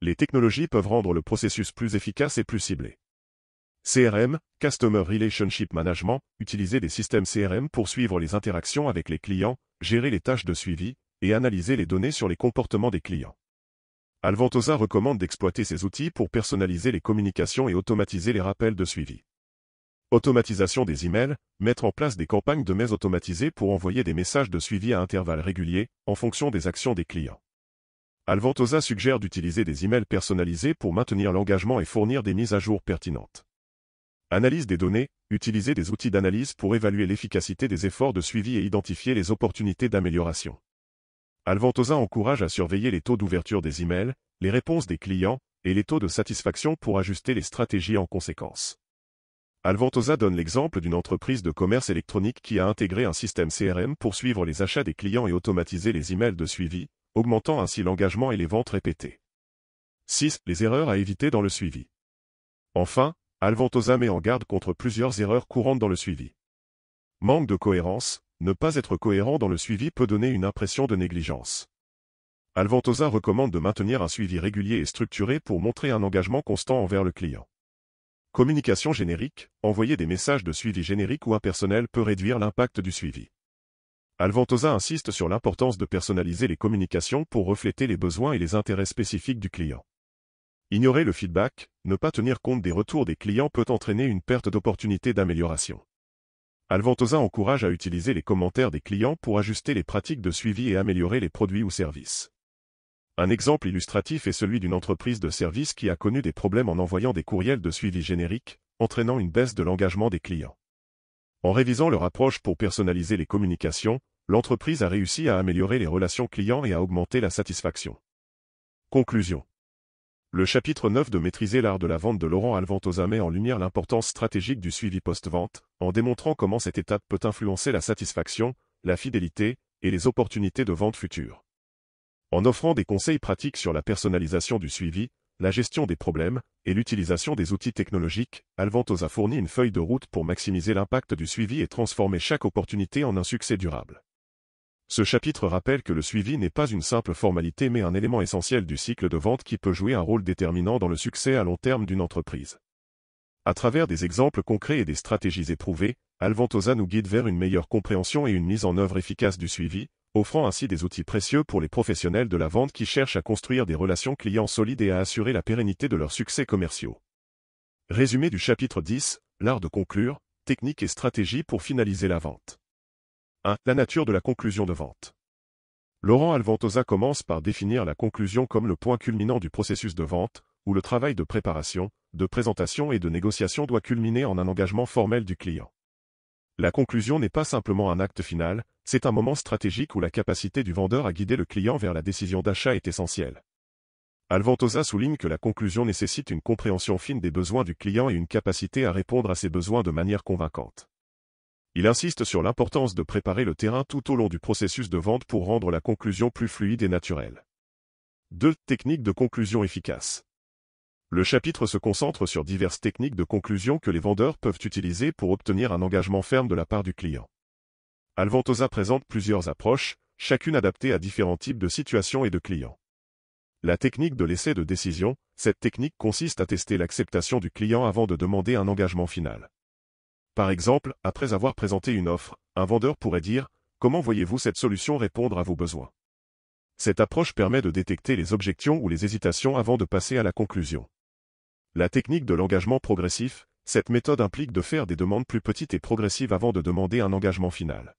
Les technologies peuvent rendre le processus plus efficace et plus ciblé. CRM, Customer Relationship Management, utiliser des systèmes CRM pour suivre les interactions avec les clients, gérer les tâches de suivi et analyser les données sur les comportements des clients. Alventosa recommande d'exploiter ces outils pour personnaliser les communications et automatiser les rappels de suivi. Automatisation des emails, mettre en place des campagnes de mails automatisées pour envoyer des messages de suivi à intervalles réguliers, en fonction des actions des clients. Alventosa suggère d'utiliser des emails personnalisés pour maintenir l'engagement et fournir des mises à jour pertinentes. Analyse des données, utiliser des outils d'analyse pour évaluer l'efficacité des efforts de suivi et identifier les opportunités d'amélioration. Alventosa encourage à surveiller les taux d'ouverture des emails, les réponses des clients et les taux de satisfaction pour ajuster les stratégies en conséquence. Alventosa donne l'exemple d'une entreprise de commerce électronique qui a intégré un système CRM pour suivre les achats des clients et automatiser les emails de suivi, augmentant ainsi l'engagement et les ventes répétées. 6. Les erreurs à éviter dans le suivi. Enfin, Alventosa met en garde contre plusieurs erreurs courantes dans le suivi. Manque de cohérence, ne pas être cohérent dans le suivi peut donner une impression de négligence. Alventosa recommande de maintenir un suivi régulier et structuré pour montrer un engagement constant envers le client. Communication générique, envoyer des messages de suivi générique ou impersonnel peut réduire l'impact du suivi. Alventosa insiste sur l'importance de personnaliser les communications pour refléter les besoins et les intérêts spécifiques du client. Ignorer le feedback, ne pas tenir compte des retours des clients peut entraîner une perte d'opportunités d'amélioration. Alventosa encourage à utiliser les commentaires des clients pour ajuster les pratiques de suivi et améliorer les produits ou services. Un exemple illustratif est celui d'une entreprise de service qui a connu des problèmes en envoyant des courriels de suivi génériques, entraînant une baisse de l'engagement des clients. En révisant leur approche pour personnaliser les communications, l'entreprise a réussi à améliorer les relations clients et à augmenter la satisfaction. Conclusion le chapitre 9 de Maîtriser l'art de la vente de Laurent Alventosa met en lumière l'importance stratégique du suivi post-vente, en démontrant comment cette étape peut influencer la satisfaction, la fidélité et les opportunités de vente futures. En offrant des conseils pratiques sur la personnalisation du suivi, la gestion des problèmes et l'utilisation des outils technologiques, Alventosa fournit une feuille de route pour maximiser l'impact du suivi et transformer chaque opportunité en un succès durable. Ce chapitre rappelle que le suivi n'est pas une simple formalité mais un élément essentiel du cycle de vente qui peut jouer un rôle déterminant dans le succès à long terme d'une entreprise. À travers des exemples concrets et des stratégies éprouvées, Alventosa nous guide vers une meilleure compréhension et une mise en œuvre efficace du suivi, offrant ainsi des outils précieux pour les professionnels de la vente qui cherchent à construire des relations clients solides et à assurer la pérennité de leurs succès commerciaux. Résumé du chapitre 10, l'art de conclure, technique et stratégie pour finaliser la vente. 1. La nature de la conclusion de vente. Laurent Alventosa commence par définir la conclusion comme le point culminant du processus de vente, où le travail de préparation, de présentation et de négociation doit culminer en un engagement formel du client. La conclusion n'est pas simplement un acte final, c'est un moment stratégique où la capacité du vendeur à guider le client vers la décision d'achat est essentielle. Alventosa souligne que la conclusion nécessite une compréhension fine des besoins du client et une capacité à répondre à ses besoins de manière convaincante. Il insiste sur l'importance de préparer le terrain tout au long du processus de vente pour rendre la conclusion plus fluide et naturelle. 2. Techniques de conclusion efficaces. Le chapitre se concentre sur diverses techniques de conclusion que les vendeurs peuvent utiliser pour obtenir un engagement ferme de la part du client. Alventosa présente plusieurs approches, chacune adaptée à différents types de situations et de clients. La technique de l'essai de décision, cette technique consiste à tester l'acceptation du client avant de demander un engagement final. Par exemple, après avoir présenté une offre, un vendeur pourrait dire « Comment voyez-vous cette solution répondre à vos besoins ?» Cette approche permet de détecter les objections ou les hésitations avant de passer à la conclusion. La technique de l'engagement progressif, cette méthode implique de faire des demandes plus petites et progressives avant de demander un engagement final.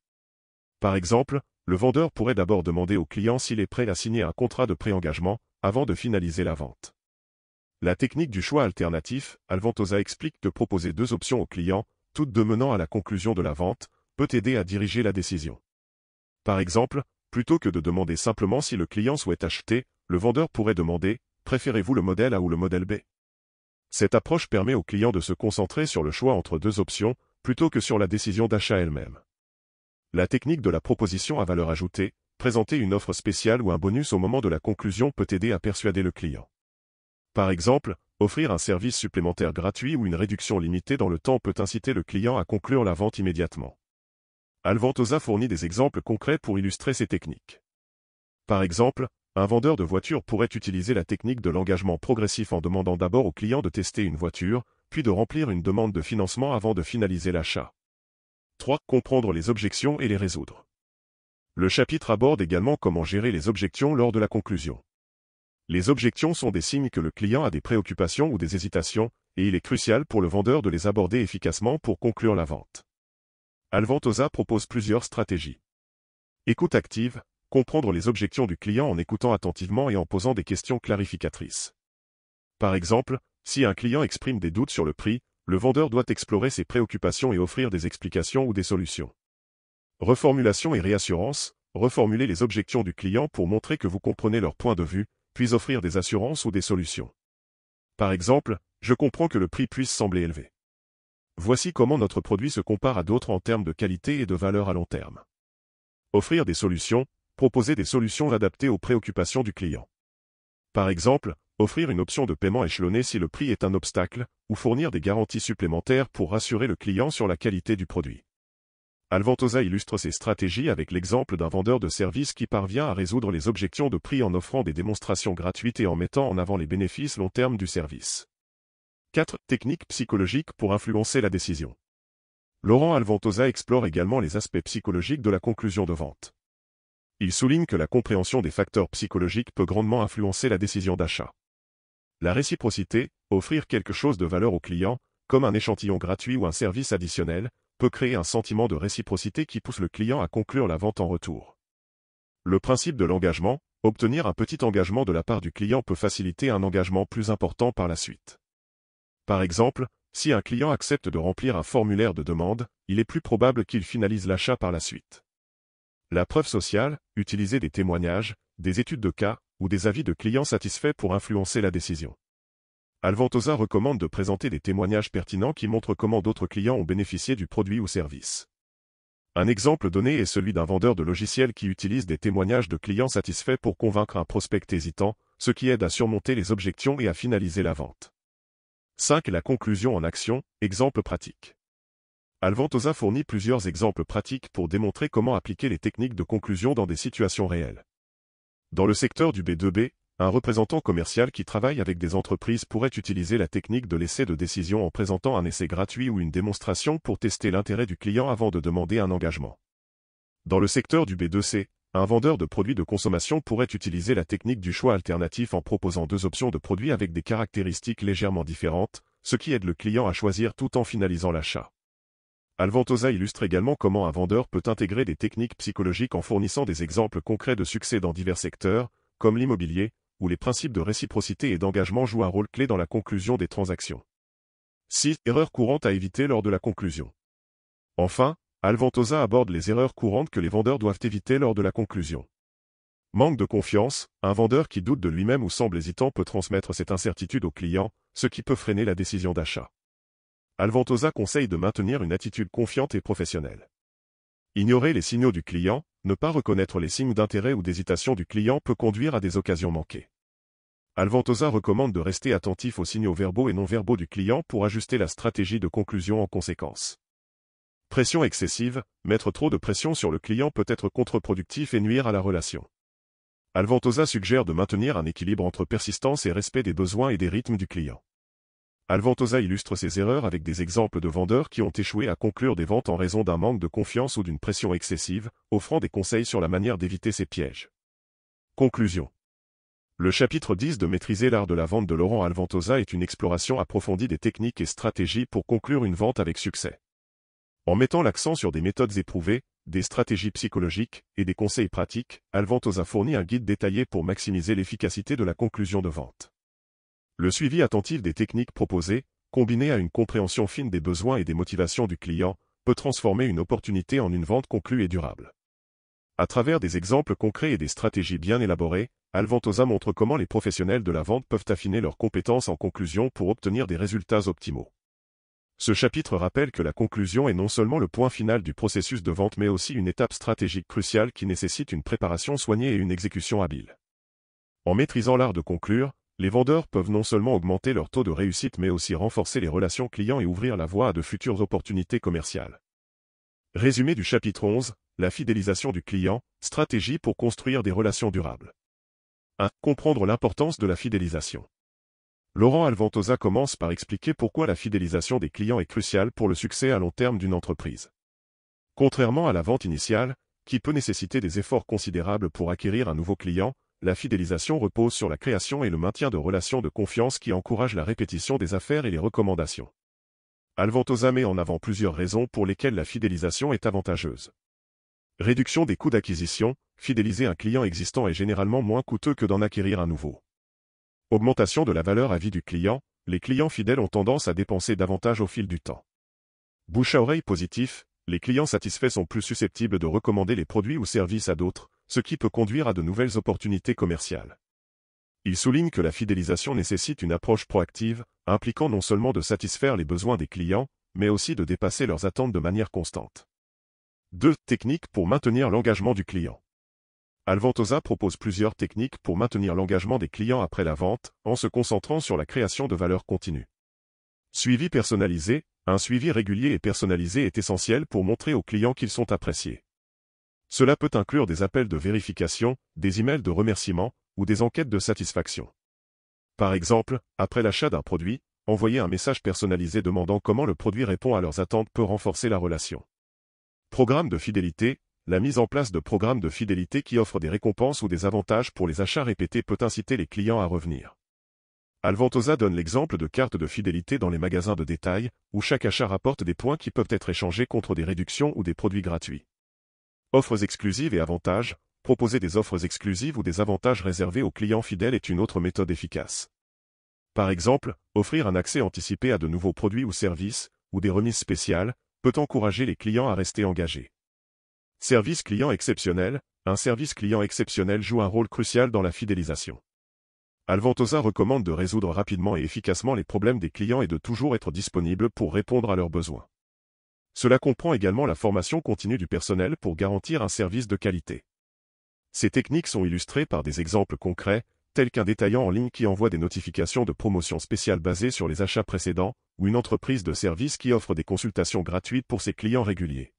Par exemple, le vendeur pourrait d'abord demander au client s'il est prêt à signer un contrat de pré-engagement, avant de finaliser la vente. La technique du choix alternatif, Alvantosa explique de proposer deux options au client, toutes deux menant à la conclusion de la vente, peut aider à diriger la décision. Par exemple, plutôt que de demander simplement si le client souhaite acheter, le vendeur pourrait demander « Préférez-vous le modèle A ou le modèle B ?» Cette approche permet au client de se concentrer sur le choix entre deux options, plutôt que sur la décision d'achat elle-même. La technique de la proposition à valeur ajoutée, présenter une offre spéciale ou un bonus au moment de la conclusion peut aider à persuader le client. Par exemple, Offrir un service supplémentaire gratuit ou une réduction limitée dans le temps peut inciter le client à conclure la vente immédiatement. Alventosa fournit des exemples concrets pour illustrer ces techniques. Par exemple, un vendeur de voitures pourrait utiliser la technique de l'engagement progressif en demandant d'abord au client de tester une voiture, puis de remplir une demande de financement avant de finaliser l'achat. 3. Comprendre les objections et les résoudre. Le chapitre aborde également comment gérer les objections lors de la conclusion. Les objections sont des signes que le client a des préoccupations ou des hésitations, et il est crucial pour le vendeur de les aborder efficacement pour conclure la vente. Alventosa propose plusieurs stratégies. Écoute active, comprendre les objections du client en écoutant attentivement et en posant des questions clarificatrices. Par exemple, si un client exprime des doutes sur le prix, le vendeur doit explorer ses préoccupations et offrir des explications ou des solutions. Reformulation et réassurance, reformuler les objections du client pour montrer que vous comprenez leur point de vue, puis offrir des assurances ou des solutions. Par exemple, je comprends que le prix puisse sembler élevé. Voici comment notre produit se compare à d'autres en termes de qualité et de valeur à long terme. Offrir des solutions, proposer des solutions adaptées aux préoccupations du client. Par exemple, offrir une option de paiement échelonné si le prix est un obstacle, ou fournir des garanties supplémentaires pour rassurer le client sur la qualité du produit. Alventosa illustre ses stratégies avec l'exemple d'un vendeur de services qui parvient à résoudre les objections de prix en offrant des démonstrations gratuites et en mettant en avant les bénéfices long terme du service. 4. Techniques psychologiques pour influencer la décision. Laurent Alventosa explore également les aspects psychologiques de la conclusion de vente. Il souligne que la compréhension des facteurs psychologiques peut grandement influencer la décision d'achat. La réciprocité, offrir quelque chose de valeur au client, comme un échantillon gratuit ou un service additionnel, peut créer un sentiment de réciprocité qui pousse le client à conclure la vente en retour. Le principe de l'engagement, obtenir un petit engagement de la part du client peut faciliter un engagement plus important par la suite. Par exemple, si un client accepte de remplir un formulaire de demande, il est plus probable qu'il finalise l'achat par la suite. La preuve sociale, utiliser des témoignages, des études de cas ou des avis de clients satisfaits pour influencer la décision. Alventosa recommande de présenter des témoignages pertinents qui montrent comment d'autres clients ont bénéficié du produit ou service. Un exemple donné est celui d'un vendeur de logiciels qui utilise des témoignages de clients satisfaits pour convaincre un prospect hésitant, ce qui aide à surmonter les objections et à finaliser la vente. 5. La conclusion en action, exemple pratique. Alventosa fournit plusieurs exemples pratiques pour démontrer comment appliquer les techniques de conclusion dans des situations réelles. Dans le secteur du B2B, un représentant commercial qui travaille avec des entreprises pourrait utiliser la technique de l'essai de décision en présentant un essai gratuit ou une démonstration pour tester l'intérêt du client avant de demander un engagement. Dans le secteur du B2C, un vendeur de produits de consommation pourrait utiliser la technique du choix alternatif en proposant deux options de produits avec des caractéristiques légèrement différentes, ce qui aide le client à choisir tout en finalisant l'achat. Alventosa illustre également comment un vendeur peut intégrer des techniques psychologiques en fournissant des exemples concrets de succès dans divers secteurs, comme l'immobilier, où les principes de réciprocité et d'engagement jouent un rôle clé dans la conclusion des transactions. 6. Erreurs courantes à éviter lors de la conclusion. Enfin, Alventosa aborde les erreurs courantes que les vendeurs doivent éviter lors de la conclusion. Manque de confiance, un vendeur qui doute de lui-même ou semble hésitant peut transmettre cette incertitude au client, ce qui peut freiner la décision d'achat. Alventosa conseille de maintenir une attitude confiante et professionnelle. Ignorer les signaux du client, ne pas reconnaître les signes d'intérêt ou d'hésitation du client peut conduire à des occasions manquées. Alventosa recommande de rester attentif aux signaux verbaux et non verbaux du client pour ajuster la stratégie de conclusion en conséquence. Pression excessive, mettre trop de pression sur le client peut être contre-productif et nuire à la relation. Alventosa suggère de maintenir un équilibre entre persistance et respect des besoins et des rythmes du client. Alventosa illustre ses erreurs avec des exemples de vendeurs qui ont échoué à conclure des ventes en raison d'un manque de confiance ou d'une pression excessive, offrant des conseils sur la manière d'éviter ces pièges. Conclusion le chapitre 10 de Maîtriser l'art de la vente de Laurent Alventosa est une exploration approfondie des techniques et stratégies pour conclure une vente avec succès. En mettant l'accent sur des méthodes éprouvées, des stratégies psychologiques et des conseils pratiques, Alventosa fournit un guide détaillé pour maximiser l'efficacité de la conclusion de vente. Le suivi attentif des techniques proposées, combiné à une compréhension fine des besoins et des motivations du client, peut transformer une opportunité en une vente conclue et durable. À travers des exemples concrets et des stratégies bien élaborées, Alventosa montre comment les professionnels de la vente peuvent affiner leurs compétences en conclusion pour obtenir des résultats optimaux. Ce chapitre rappelle que la conclusion est non seulement le point final du processus de vente mais aussi une étape stratégique cruciale qui nécessite une préparation soignée et une exécution habile. En maîtrisant l'art de conclure, les vendeurs peuvent non seulement augmenter leur taux de réussite mais aussi renforcer les relations clients et ouvrir la voie à de futures opportunités commerciales. Résumé du chapitre 11, la fidélisation du client, stratégie pour construire des relations durables. 1. Comprendre l'importance de la fidélisation. Laurent Alventosa commence par expliquer pourquoi la fidélisation des clients est cruciale pour le succès à long terme d'une entreprise. Contrairement à la vente initiale, qui peut nécessiter des efforts considérables pour acquérir un nouveau client, la fidélisation repose sur la création et le maintien de relations de confiance qui encouragent la répétition des affaires et les recommandations. Alventosa met en avant plusieurs raisons pour lesquelles la fidélisation est avantageuse. Réduction des coûts d'acquisition, fidéliser un client existant est généralement moins coûteux que d'en acquérir un nouveau. Augmentation de la valeur à vie du client, les clients fidèles ont tendance à dépenser davantage au fil du temps. Bouche à oreille positif, les clients satisfaits sont plus susceptibles de recommander les produits ou services à d'autres, ce qui peut conduire à de nouvelles opportunités commerciales. Il souligne que la fidélisation nécessite une approche proactive, impliquant non seulement de satisfaire les besoins des clients, mais aussi de dépasser leurs attentes de manière constante. 2. Techniques pour maintenir l'engagement du client. Alventosa propose plusieurs techniques pour maintenir l'engagement des clients après la vente, en se concentrant sur la création de valeurs continue. Suivi personnalisé, un suivi régulier et personnalisé est essentiel pour montrer aux clients qu'ils sont appréciés. Cela peut inclure des appels de vérification, des emails de remerciement ou des enquêtes de satisfaction. Par exemple, après l'achat d'un produit, envoyer un message personnalisé demandant comment le produit répond à leurs attentes peut renforcer la relation. Programme de fidélité La mise en place de programmes de fidélité qui offrent des récompenses ou des avantages pour les achats répétés peut inciter les clients à revenir. Alventosa donne l'exemple de cartes de fidélité dans les magasins de détail, où chaque achat rapporte des points qui peuvent être échangés contre des réductions ou des produits gratuits. Offres exclusives et avantages. Proposer des offres exclusives ou des avantages réservés aux clients fidèles est une autre méthode efficace. Par exemple, offrir un accès anticipé à de nouveaux produits ou services, ou des remises spéciales, peut encourager les clients à rester engagés. Service client exceptionnel, un service client exceptionnel joue un rôle crucial dans la fidélisation. Alventosa recommande de résoudre rapidement et efficacement les problèmes des clients et de toujours être disponible pour répondre à leurs besoins. Cela comprend également la formation continue du personnel pour garantir un service de qualité. Ces techniques sont illustrées par des exemples concrets, tels qu'un détaillant en ligne qui envoie des notifications de promotion spéciales basées sur les achats précédents, ou une entreprise de service qui offre des consultations gratuites pour ses clients réguliers.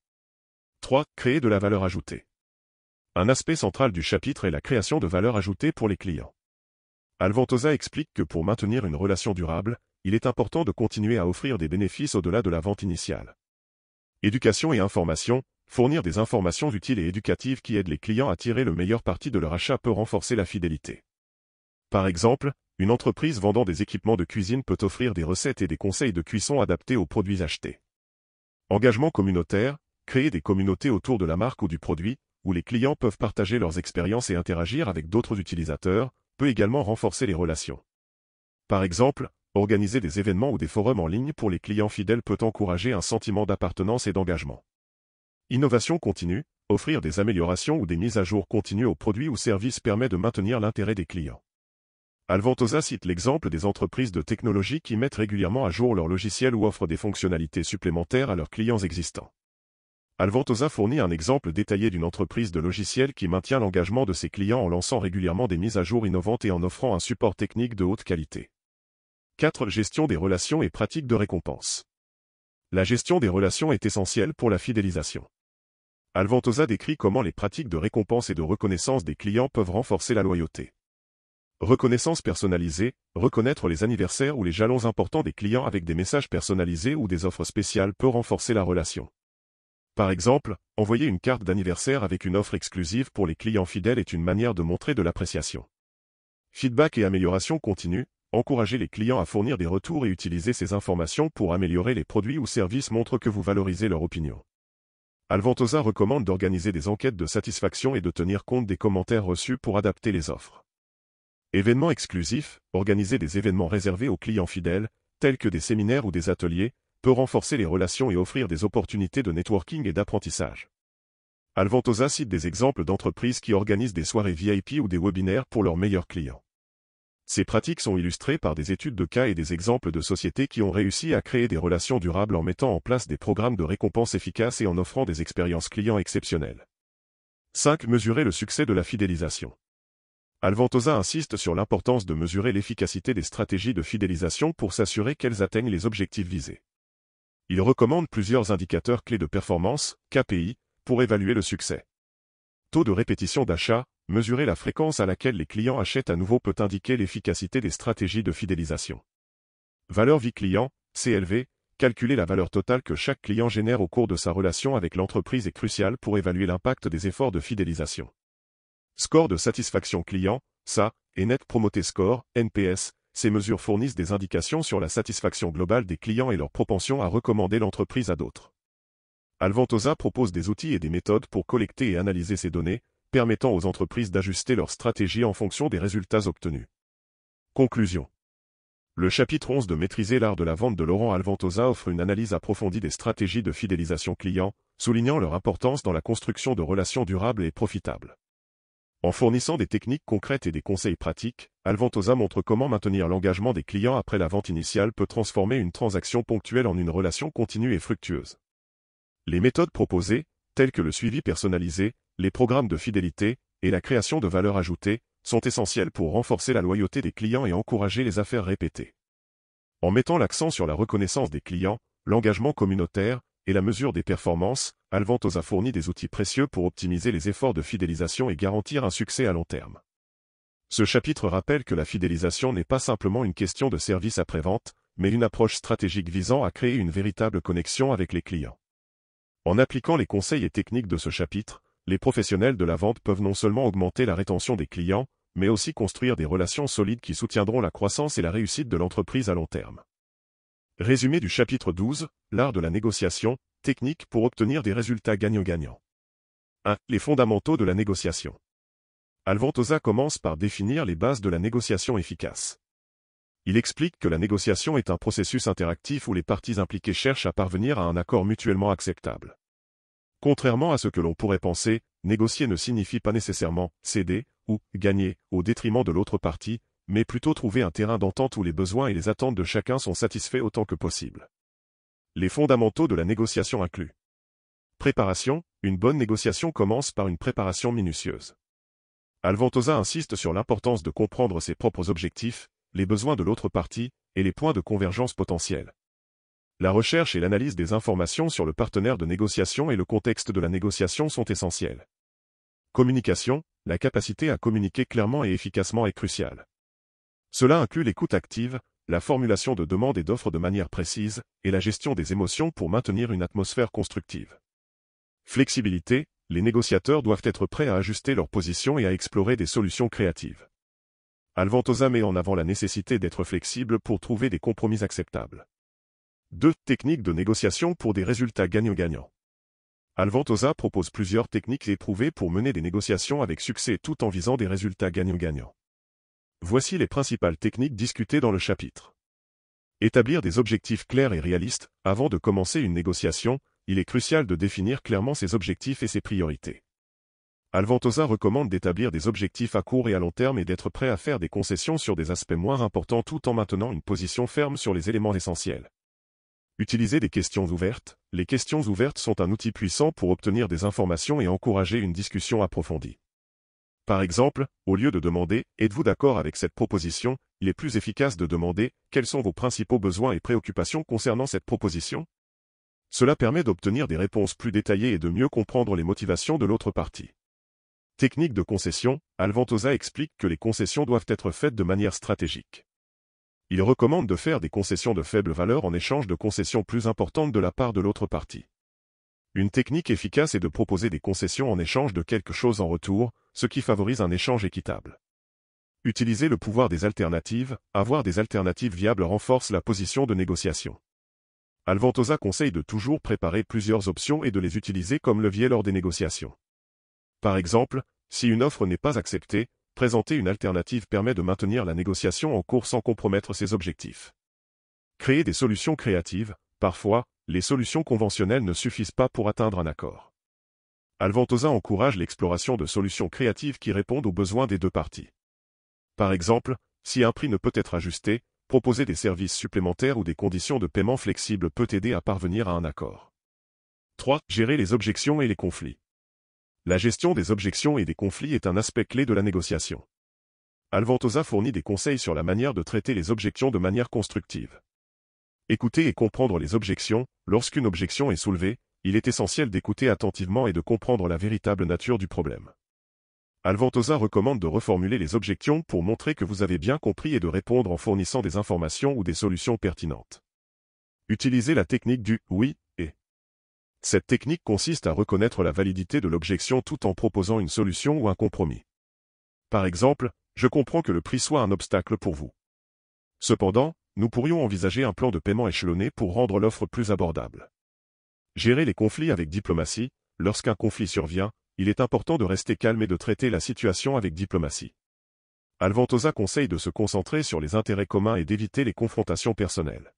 3. Créer de la valeur ajoutée. Un aspect central du chapitre est la création de valeur ajoutée pour les clients. Alventosa explique que pour maintenir une relation durable, il est important de continuer à offrir des bénéfices au-delà de la vente initiale. Éducation et information. Fournir des informations utiles et éducatives qui aident les clients à tirer le meilleur parti de leur achat peut renforcer la fidélité. Par exemple, une entreprise vendant des équipements de cuisine peut offrir des recettes et des conseils de cuisson adaptés aux produits achetés. Engagement communautaire, créer des communautés autour de la marque ou du produit, où les clients peuvent partager leurs expériences et interagir avec d'autres utilisateurs, peut également renforcer les relations. Par exemple, Organiser des événements ou des forums en ligne pour les clients fidèles peut encourager un sentiment d'appartenance et d'engagement. Innovation continue, offrir des améliorations ou des mises à jour continues aux produits ou services permet de maintenir l'intérêt des clients. Alvantosa cite l'exemple des entreprises de technologie qui mettent régulièrement à jour leurs logiciels ou offrent des fonctionnalités supplémentaires à leurs clients existants. Alvantosa fournit un exemple détaillé d'une entreprise de logiciels qui maintient l'engagement de ses clients en lançant régulièrement des mises à jour innovantes et en offrant un support technique de haute qualité. 4. Gestion des relations et pratiques de récompense. La gestion des relations est essentielle pour la fidélisation. Alventosa décrit comment les pratiques de récompense et de reconnaissance des clients peuvent renforcer la loyauté. Reconnaissance personnalisée, reconnaître les anniversaires ou les jalons importants des clients avec des messages personnalisés ou des offres spéciales peut renforcer la relation. Par exemple, envoyer une carte d'anniversaire avec une offre exclusive pour les clients fidèles est une manière de montrer de l'appréciation. Feedback et amélioration continue, Encourager les clients à fournir des retours et utiliser ces informations pour améliorer les produits ou services montre que vous valorisez leur opinion. Alventosa recommande d'organiser des enquêtes de satisfaction et de tenir compte des commentaires reçus pour adapter les offres. Événements exclusifs, organiser des événements réservés aux clients fidèles, tels que des séminaires ou des ateliers, peut renforcer les relations et offrir des opportunités de networking et d'apprentissage. Alventosa cite des exemples d'entreprises qui organisent des soirées VIP ou des webinaires pour leurs meilleurs clients. Ces pratiques sont illustrées par des études de cas et des exemples de sociétés qui ont réussi à créer des relations durables en mettant en place des programmes de récompense efficaces et en offrant des expériences clients exceptionnelles. 5. Mesurer le succès de la fidélisation. Alventosa insiste sur l'importance de mesurer l'efficacité des stratégies de fidélisation pour s'assurer qu'elles atteignent les objectifs visés. Il recommande plusieurs indicateurs clés de performance, KPI, pour évaluer le succès. Taux de répétition d'achat, Mesurer la fréquence à laquelle les clients achètent à nouveau peut indiquer l'efficacité des stratégies de fidélisation. Valeur vie client, CLV, calculer la valeur totale que chaque client génère au cours de sa relation avec l'entreprise est crucial pour évaluer l'impact des efforts de fidélisation. Score de satisfaction client, SA, et Net Promoter Score, NPS, ces mesures fournissent des indications sur la satisfaction globale des clients et leur propension à recommander l'entreprise à d'autres. Alventosa propose des outils et des méthodes pour collecter et analyser ces données, permettant aux entreprises d'ajuster leur stratégie en fonction des résultats obtenus. Conclusion. Le chapitre 11 de Maîtriser l'art de la vente de Laurent Alventosa offre une analyse approfondie des stratégies de fidélisation client, soulignant leur importance dans la construction de relations durables et profitables. En fournissant des techniques concrètes et des conseils pratiques, Alventosa montre comment maintenir l'engagement des clients après la vente initiale peut transformer une transaction ponctuelle en une relation continue et fructueuse. Les méthodes proposées, telles que le suivi personnalisé, les programmes de fidélité et la création de valeur ajoutée sont essentiels pour renforcer la loyauté des clients et encourager les affaires répétées. En mettant l'accent sur la reconnaissance des clients, l'engagement communautaire et la mesure des performances, Alventos a fourni des outils précieux pour optimiser les efforts de fidélisation et garantir un succès à long terme. Ce chapitre rappelle que la fidélisation n'est pas simplement une question de service après-vente, mais une approche stratégique visant à créer une véritable connexion avec les clients. En appliquant les conseils et techniques de ce chapitre, les professionnels de la vente peuvent non seulement augmenter la rétention des clients, mais aussi construire des relations solides qui soutiendront la croissance et la réussite de l'entreprise à long terme. Résumé du chapitre 12, l'art de la négociation, technique pour obtenir des résultats gagnant-gagnant. 1. Les fondamentaux de la négociation. Alventosa commence par définir les bases de la négociation efficace. Il explique que la négociation est un processus interactif où les parties impliquées cherchent à parvenir à un accord mutuellement acceptable. Contrairement à ce que l'on pourrait penser, négocier ne signifie pas nécessairement céder ou gagner au détriment de l'autre partie, mais plutôt trouver un terrain d'entente où les besoins et les attentes de chacun sont satisfaits autant que possible. Les fondamentaux de la négociation incluent Préparation, une bonne négociation commence par une préparation minutieuse. Alventosa insiste sur l'importance de comprendre ses propres objectifs, les besoins de l'autre partie, et les points de convergence potentiels. La recherche et l'analyse des informations sur le partenaire de négociation et le contexte de la négociation sont essentielles. Communication, la capacité à communiquer clairement et efficacement est cruciale. Cela inclut l'écoute active, la formulation de demandes et d'offres de manière précise, et la gestion des émotions pour maintenir une atmosphère constructive. Flexibilité, les négociateurs doivent être prêts à ajuster leur position et à explorer des solutions créatives. Alventosa met en avant la nécessité d'être flexible pour trouver des compromis acceptables. 2. Techniques de négociation pour des résultats gagnant gagnants Alventosa propose plusieurs techniques éprouvées pour mener des négociations avec succès tout en visant des résultats gagnant-gagnant. Voici les principales techniques discutées dans le chapitre. Établir des objectifs clairs et réalistes. Avant de commencer une négociation, il est crucial de définir clairement ses objectifs et ses priorités. Alventosa recommande d'établir des objectifs à court et à long terme et d'être prêt à faire des concessions sur des aspects moins importants tout en maintenant une position ferme sur les éléments essentiels. Utiliser des questions ouvertes. Les questions ouvertes sont un outil puissant pour obtenir des informations et encourager une discussion approfondie. Par exemple, au lieu de demander « Êtes-vous d'accord avec cette proposition ?», il est plus efficace de demander « Quels sont vos principaux besoins et préoccupations concernant cette proposition ?» Cela permet d'obtenir des réponses plus détaillées et de mieux comprendre les motivations de l'autre partie. Technique de concession, Alventosa explique que les concessions doivent être faites de manière stratégique il recommande de faire des concessions de faible valeur en échange de concessions plus importantes de la part de l'autre partie. Une technique efficace est de proposer des concessions en échange de quelque chose en retour, ce qui favorise un échange équitable. Utiliser le pouvoir des alternatives, avoir des alternatives viables renforce la position de négociation. Alventosa conseille de toujours préparer plusieurs options et de les utiliser comme levier lors des négociations. Par exemple, si une offre n'est pas acceptée, présenter une alternative permet de maintenir la négociation en cours sans compromettre ses objectifs. Créer des solutions créatives, parfois, les solutions conventionnelles ne suffisent pas pour atteindre un accord. Alventosa encourage l'exploration de solutions créatives qui répondent aux besoins des deux parties. Par exemple, si un prix ne peut être ajusté, proposer des services supplémentaires ou des conditions de paiement flexibles peut aider à parvenir à un accord. 3. Gérer les objections et les conflits. La gestion des objections et des conflits est un aspect clé de la négociation. Alventosa fournit des conseils sur la manière de traiter les objections de manière constructive. Écouter et comprendre les objections, lorsqu'une objection est soulevée, il est essentiel d'écouter attentivement et de comprendre la véritable nature du problème. Alventosa recommande de reformuler les objections pour montrer que vous avez bien compris et de répondre en fournissant des informations ou des solutions pertinentes. Utilisez la technique du « oui » Cette technique consiste à reconnaître la validité de l'objection tout en proposant une solution ou un compromis. Par exemple, je comprends que le prix soit un obstacle pour vous. Cependant, nous pourrions envisager un plan de paiement échelonné pour rendre l'offre plus abordable. Gérer les conflits avec diplomatie, lorsqu'un conflit survient, il est important de rester calme et de traiter la situation avec diplomatie. Alventosa conseille de se concentrer sur les intérêts communs et d'éviter les confrontations personnelles.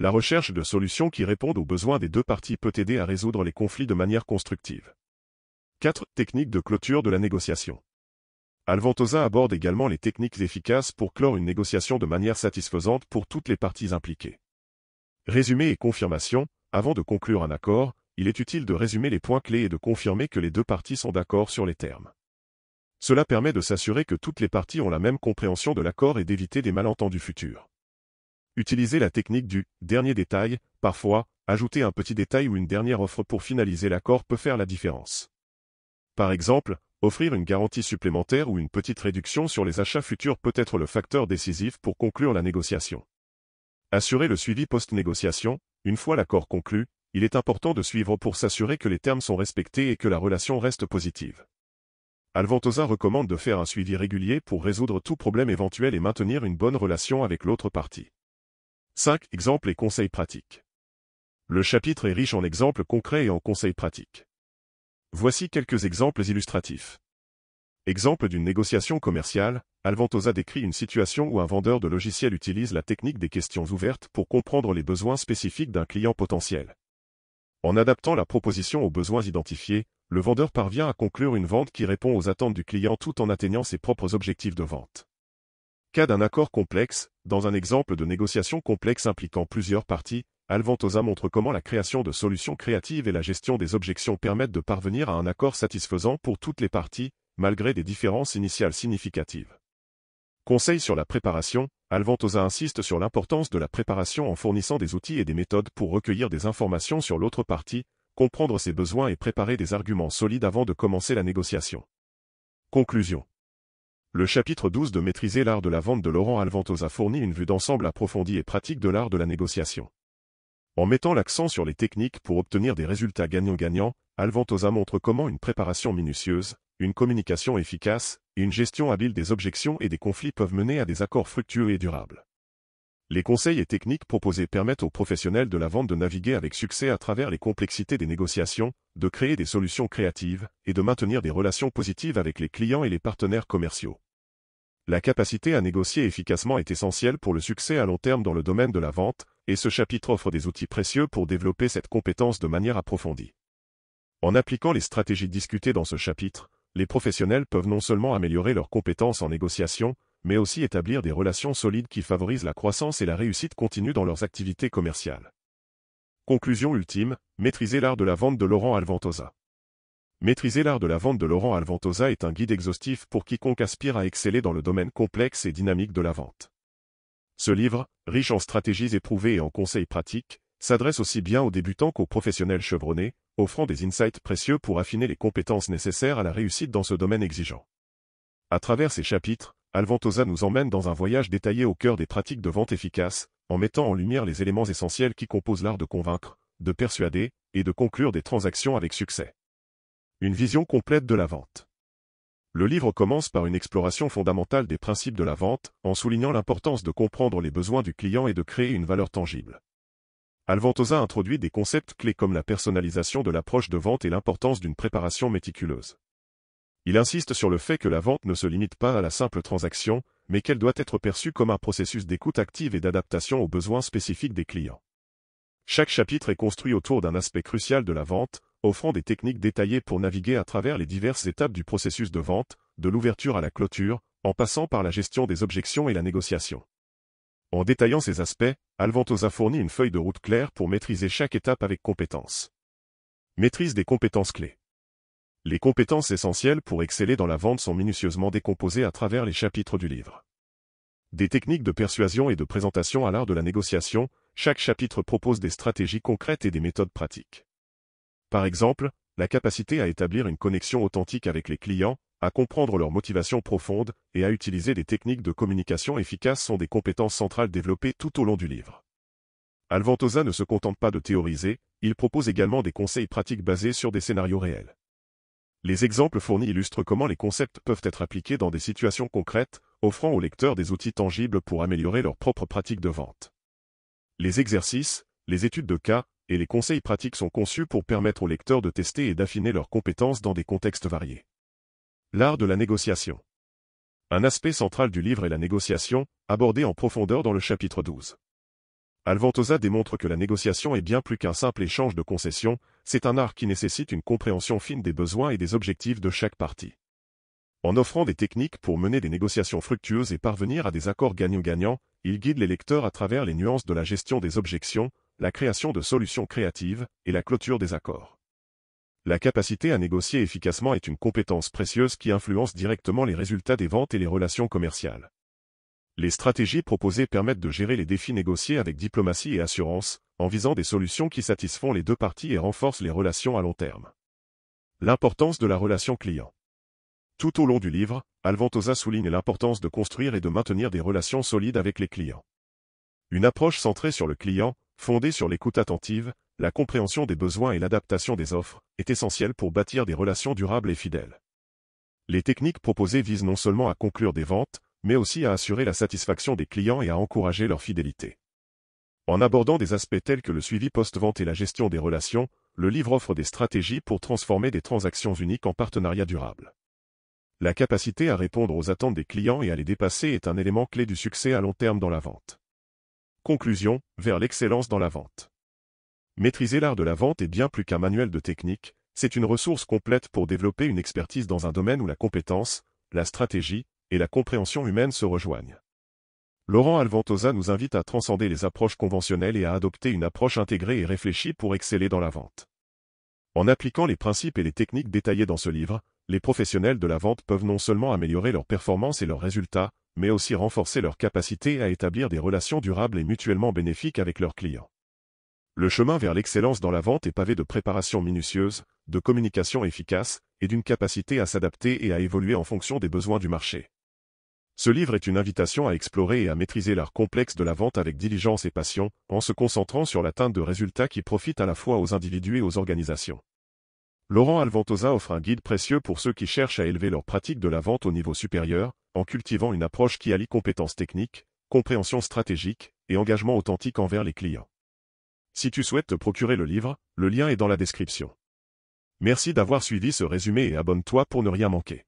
La recherche de solutions qui répondent aux besoins des deux parties peut aider à résoudre les conflits de manière constructive. 4. Techniques de clôture de la négociation. Alventosa aborde également les techniques efficaces pour clore une négociation de manière satisfaisante pour toutes les parties impliquées. Résumé et confirmation, avant de conclure un accord, il est utile de résumer les points clés et de confirmer que les deux parties sont d'accord sur les termes. Cela permet de s'assurer que toutes les parties ont la même compréhension de l'accord et d'éviter des malentendus futurs. Utiliser la technique du « dernier détail », parfois, ajouter un petit détail ou une dernière offre pour finaliser l'accord peut faire la différence. Par exemple, offrir une garantie supplémentaire ou une petite réduction sur les achats futurs peut être le facteur décisif pour conclure la négociation. Assurer le suivi post-négociation, une fois l'accord conclu, il est important de suivre pour s'assurer que les termes sont respectés et que la relation reste positive. Alventosa recommande de faire un suivi régulier pour résoudre tout problème éventuel et maintenir une bonne relation avec l'autre partie. 5. Exemples et conseils pratiques. Le chapitre est riche en exemples concrets et en conseils pratiques. Voici quelques exemples illustratifs. Exemple d'une négociation commerciale, Alventosa décrit une situation où un vendeur de logiciels utilise la technique des questions ouvertes pour comprendre les besoins spécifiques d'un client potentiel. En adaptant la proposition aux besoins identifiés, le vendeur parvient à conclure une vente qui répond aux attentes du client tout en atteignant ses propres objectifs de vente. Cas d'un accord complexe, dans un exemple de négociation complexe impliquant plusieurs parties, Alvantosa montre comment la création de solutions créatives et la gestion des objections permettent de parvenir à un accord satisfaisant pour toutes les parties, malgré des différences initiales significatives. Conseil sur la préparation, Alventosa insiste sur l'importance de la préparation en fournissant des outils et des méthodes pour recueillir des informations sur l'autre partie, comprendre ses besoins et préparer des arguments solides avant de commencer la négociation. Conclusion le chapitre 12 de Maîtriser l'art de la vente de Laurent Alventosa fournit une vue d'ensemble approfondie et pratique de l'art de la négociation. En mettant l'accent sur les techniques pour obtenir des résultats gagnant-gagnant, Alventosa montre comment une préparation minutieuse, une communication efficace une gestion habile des objections et des conflits peuvent mener à des accords fructueux et durables. Les conseils et techniques proposés permettent aux professionnels de la vente de naviguer avec succès à travers les complexités des négociations, de créer des solutions créatives et de maintenir des relations positives avec les clients et les partenaires commerciaux. La capacité à négocier efficacement est essentielle pour le succès à long terme dans le domaine de la vente, et ce chapitre offre des outils précieux pour développer cette compétence de manière approfondie. En appliquant les stratégies discutées dans ce chapitre, les professionnels peuvent non seulement améliorer leurs compétences en négociation, mais aussi établir des relations solides qui favorisent la croissance et la réussite continue dans leurs activités commerciales. Conclusion ultime, maîtriser l'art de la vente de Laurent Alventosa. Maîtriser l'art de la vente de Laurent Alventosa est un guide exhaustif pour quiconque aspire à exceller dans le domaine complexe et dynamique de la vente. Ce livre, riche en stratégies éprouvées et en conseils pratiques, s'adresse aussi bien aux débutants qu'aux professionnels chevronnés, offrant des insights précieux pour affiner les compétences nécessaires à la réussite dans ce domaine exigeant. À travers ces chapitres, Alventosa nous emmène dans un voyage détaillé au cœur des pratiques de vente efficaces, en mettant en lumière les éléments essentiels qui composent l'art de convaincre, de persuader et de conclure des transactions avec succès. Une vision complète de la vente. Le livre commence par une exploration fondamentale des principes de la vente, en soulignant l'importance de comprendre les besoins du client et de créer une valeur tangible. Alventosa introduit des concepts clés comme la personnalisation de l'approche de vente et l'importance d'une préparation méticuleuse. Il insiste sur le fait que la vente ne se limite pas à la simple transaction, mais qu'elle doit être perçue comme un processus d'écoute active et d'adaptation aux besoins spécifiques des clients. Chaque chapitre est construit autour d'un aspect crucial de la vente, offrant des techniques détaillées pour naviguer à travers les diverses étapes du processus de vente, de l'ouverture à la clôture, en passant par la gestion des objections et la négociation. En détaillant ces aspects, Alvantoza a fourni une feuille de route claire pour maîtriser chaque étape avec compétence. Maîtrise des compétences clés. Les compétences essentielles pour exceller dans la vente sont minutieusement décomposées à travers les chapitres du livre. Des techniques de persuasion et de présentation à l'art de la négociation, chaque chapitre propose des stratégies concrètes et des méthodes pratiques. Par exemple, la capacité à établir une connexion authentique avec les clients, à comprendre leurs motivations profondes et à utiliser des techniques de communication efficaces sont des compétences centrales développées tout au long du livre. Alventosa ne se contente pas de théoriser, il propose également des conseils pratiques basés sur des scénarios réels. Les exemples fournis illustrent comment les concepts peuvent être appliqués dans des situations concrètes, offrant aux lecteurs des outils tangibles pour améliorer leurs propres pratiques de vente. Les exercices, les études de cas, et les conseils pratiques sont conçus pour permettre aux lecteurs de tester et d'affiner leurs compétences dans des contextes variés. L'art de la négociation. Un aspect central du livre est la négociation, abordée en profondeur dans le chapitre 12. Alventosa démontre que la négociation est bien plus qu'un simple échange de concessions, c'est un art qui nécessite une compréhension fine des besoins et des objectifs de chaque partie. En offrant des techniques pour mener des négociations fructueuses et parvenir à des accords gagnant-gagnant, il guide les lecteurs à travers les nuances de la gestion des objections, la création de solutions créatives et la clôture des accords. La capacité à négocier efficacement est une compétence précieuse qui influence directement les résultats des ventes et les relations commerciales. Les stratégies proposées permettent de gérer les défis négociés avec diplomatie et assurance, en visant des solutions qui satisfont les deux parties et renforcent les relations à long terme. L'importance de la relation client. Tout au long du livre, Alventosa souligne l'importance de construire et de maintenir des relations solides avec les clients. Une approche centrée sur le client, fondée sur l'écoute attentive, la compréhension des besoins et l'adaptation des offres, est essentielle pour bâtir des relations durables et fidèles. Les techniques proposées visent non seulement à conclure des ventes, mais aussi à assurer la satisfaction des clients et à encourager leur fidélité. En abordant des aspects tels que le suivi post-vente et la gestion des relations, le livre offre des stratégies pour transformer des transactions uniques en partenariats durables. La capacité à répondre aux attentes des clients et à les dépasser est un élément clé du succès à long terme dans la vente. Conclusion, vers l'excellence dans la vente. Maîtriser l'art de la vente est bien plus qu'un manuel de technique, c'est une ressource complète pour développer une expertise dans un domaine où la compétence, la stratégie et la compréhension humaine se rejoignent. Laurent Alventosa nous invite à transcender les approches conventionnelles et à adopter une approche intégrée et réfléchie pour exceller dans la vente. En appliquant les principes et les techniques détaillées dans ce livre, les professionnels de la vente peuvent non seulement améliorer leurs performances et leurs résultats, mais aussi renforcer leur capacité à établir des relations durables et mutuellement bénéfiques avec leurs clients. Le chemin vers l'excellence dans la vente est pavé de préparation minutieuse, de communication efficace et d'une capacité à s'adapter et à évoluer en fonction des besoins du marché. Ce livre est une invitation à explorer et à maîtriser l'art complexe de la vente avec diligence et passion, en se concentrant sur l'atteinte de résultats qui profitent à la fois aux individus et aux organisations. Laurent Alventosa offre un guide précieux pour ceux qui cherchent à élever leur pratique de la vente au niveau supérieur, en cultivant une approche qui allie compétences techniques, compréhension stratégique et engagement authentique envers les clients. Si tu souhaites te procurer le livre, le lien est dans la description. Merci d'avoir suivi ce résumé et abonne-toi pour ne rien manquer.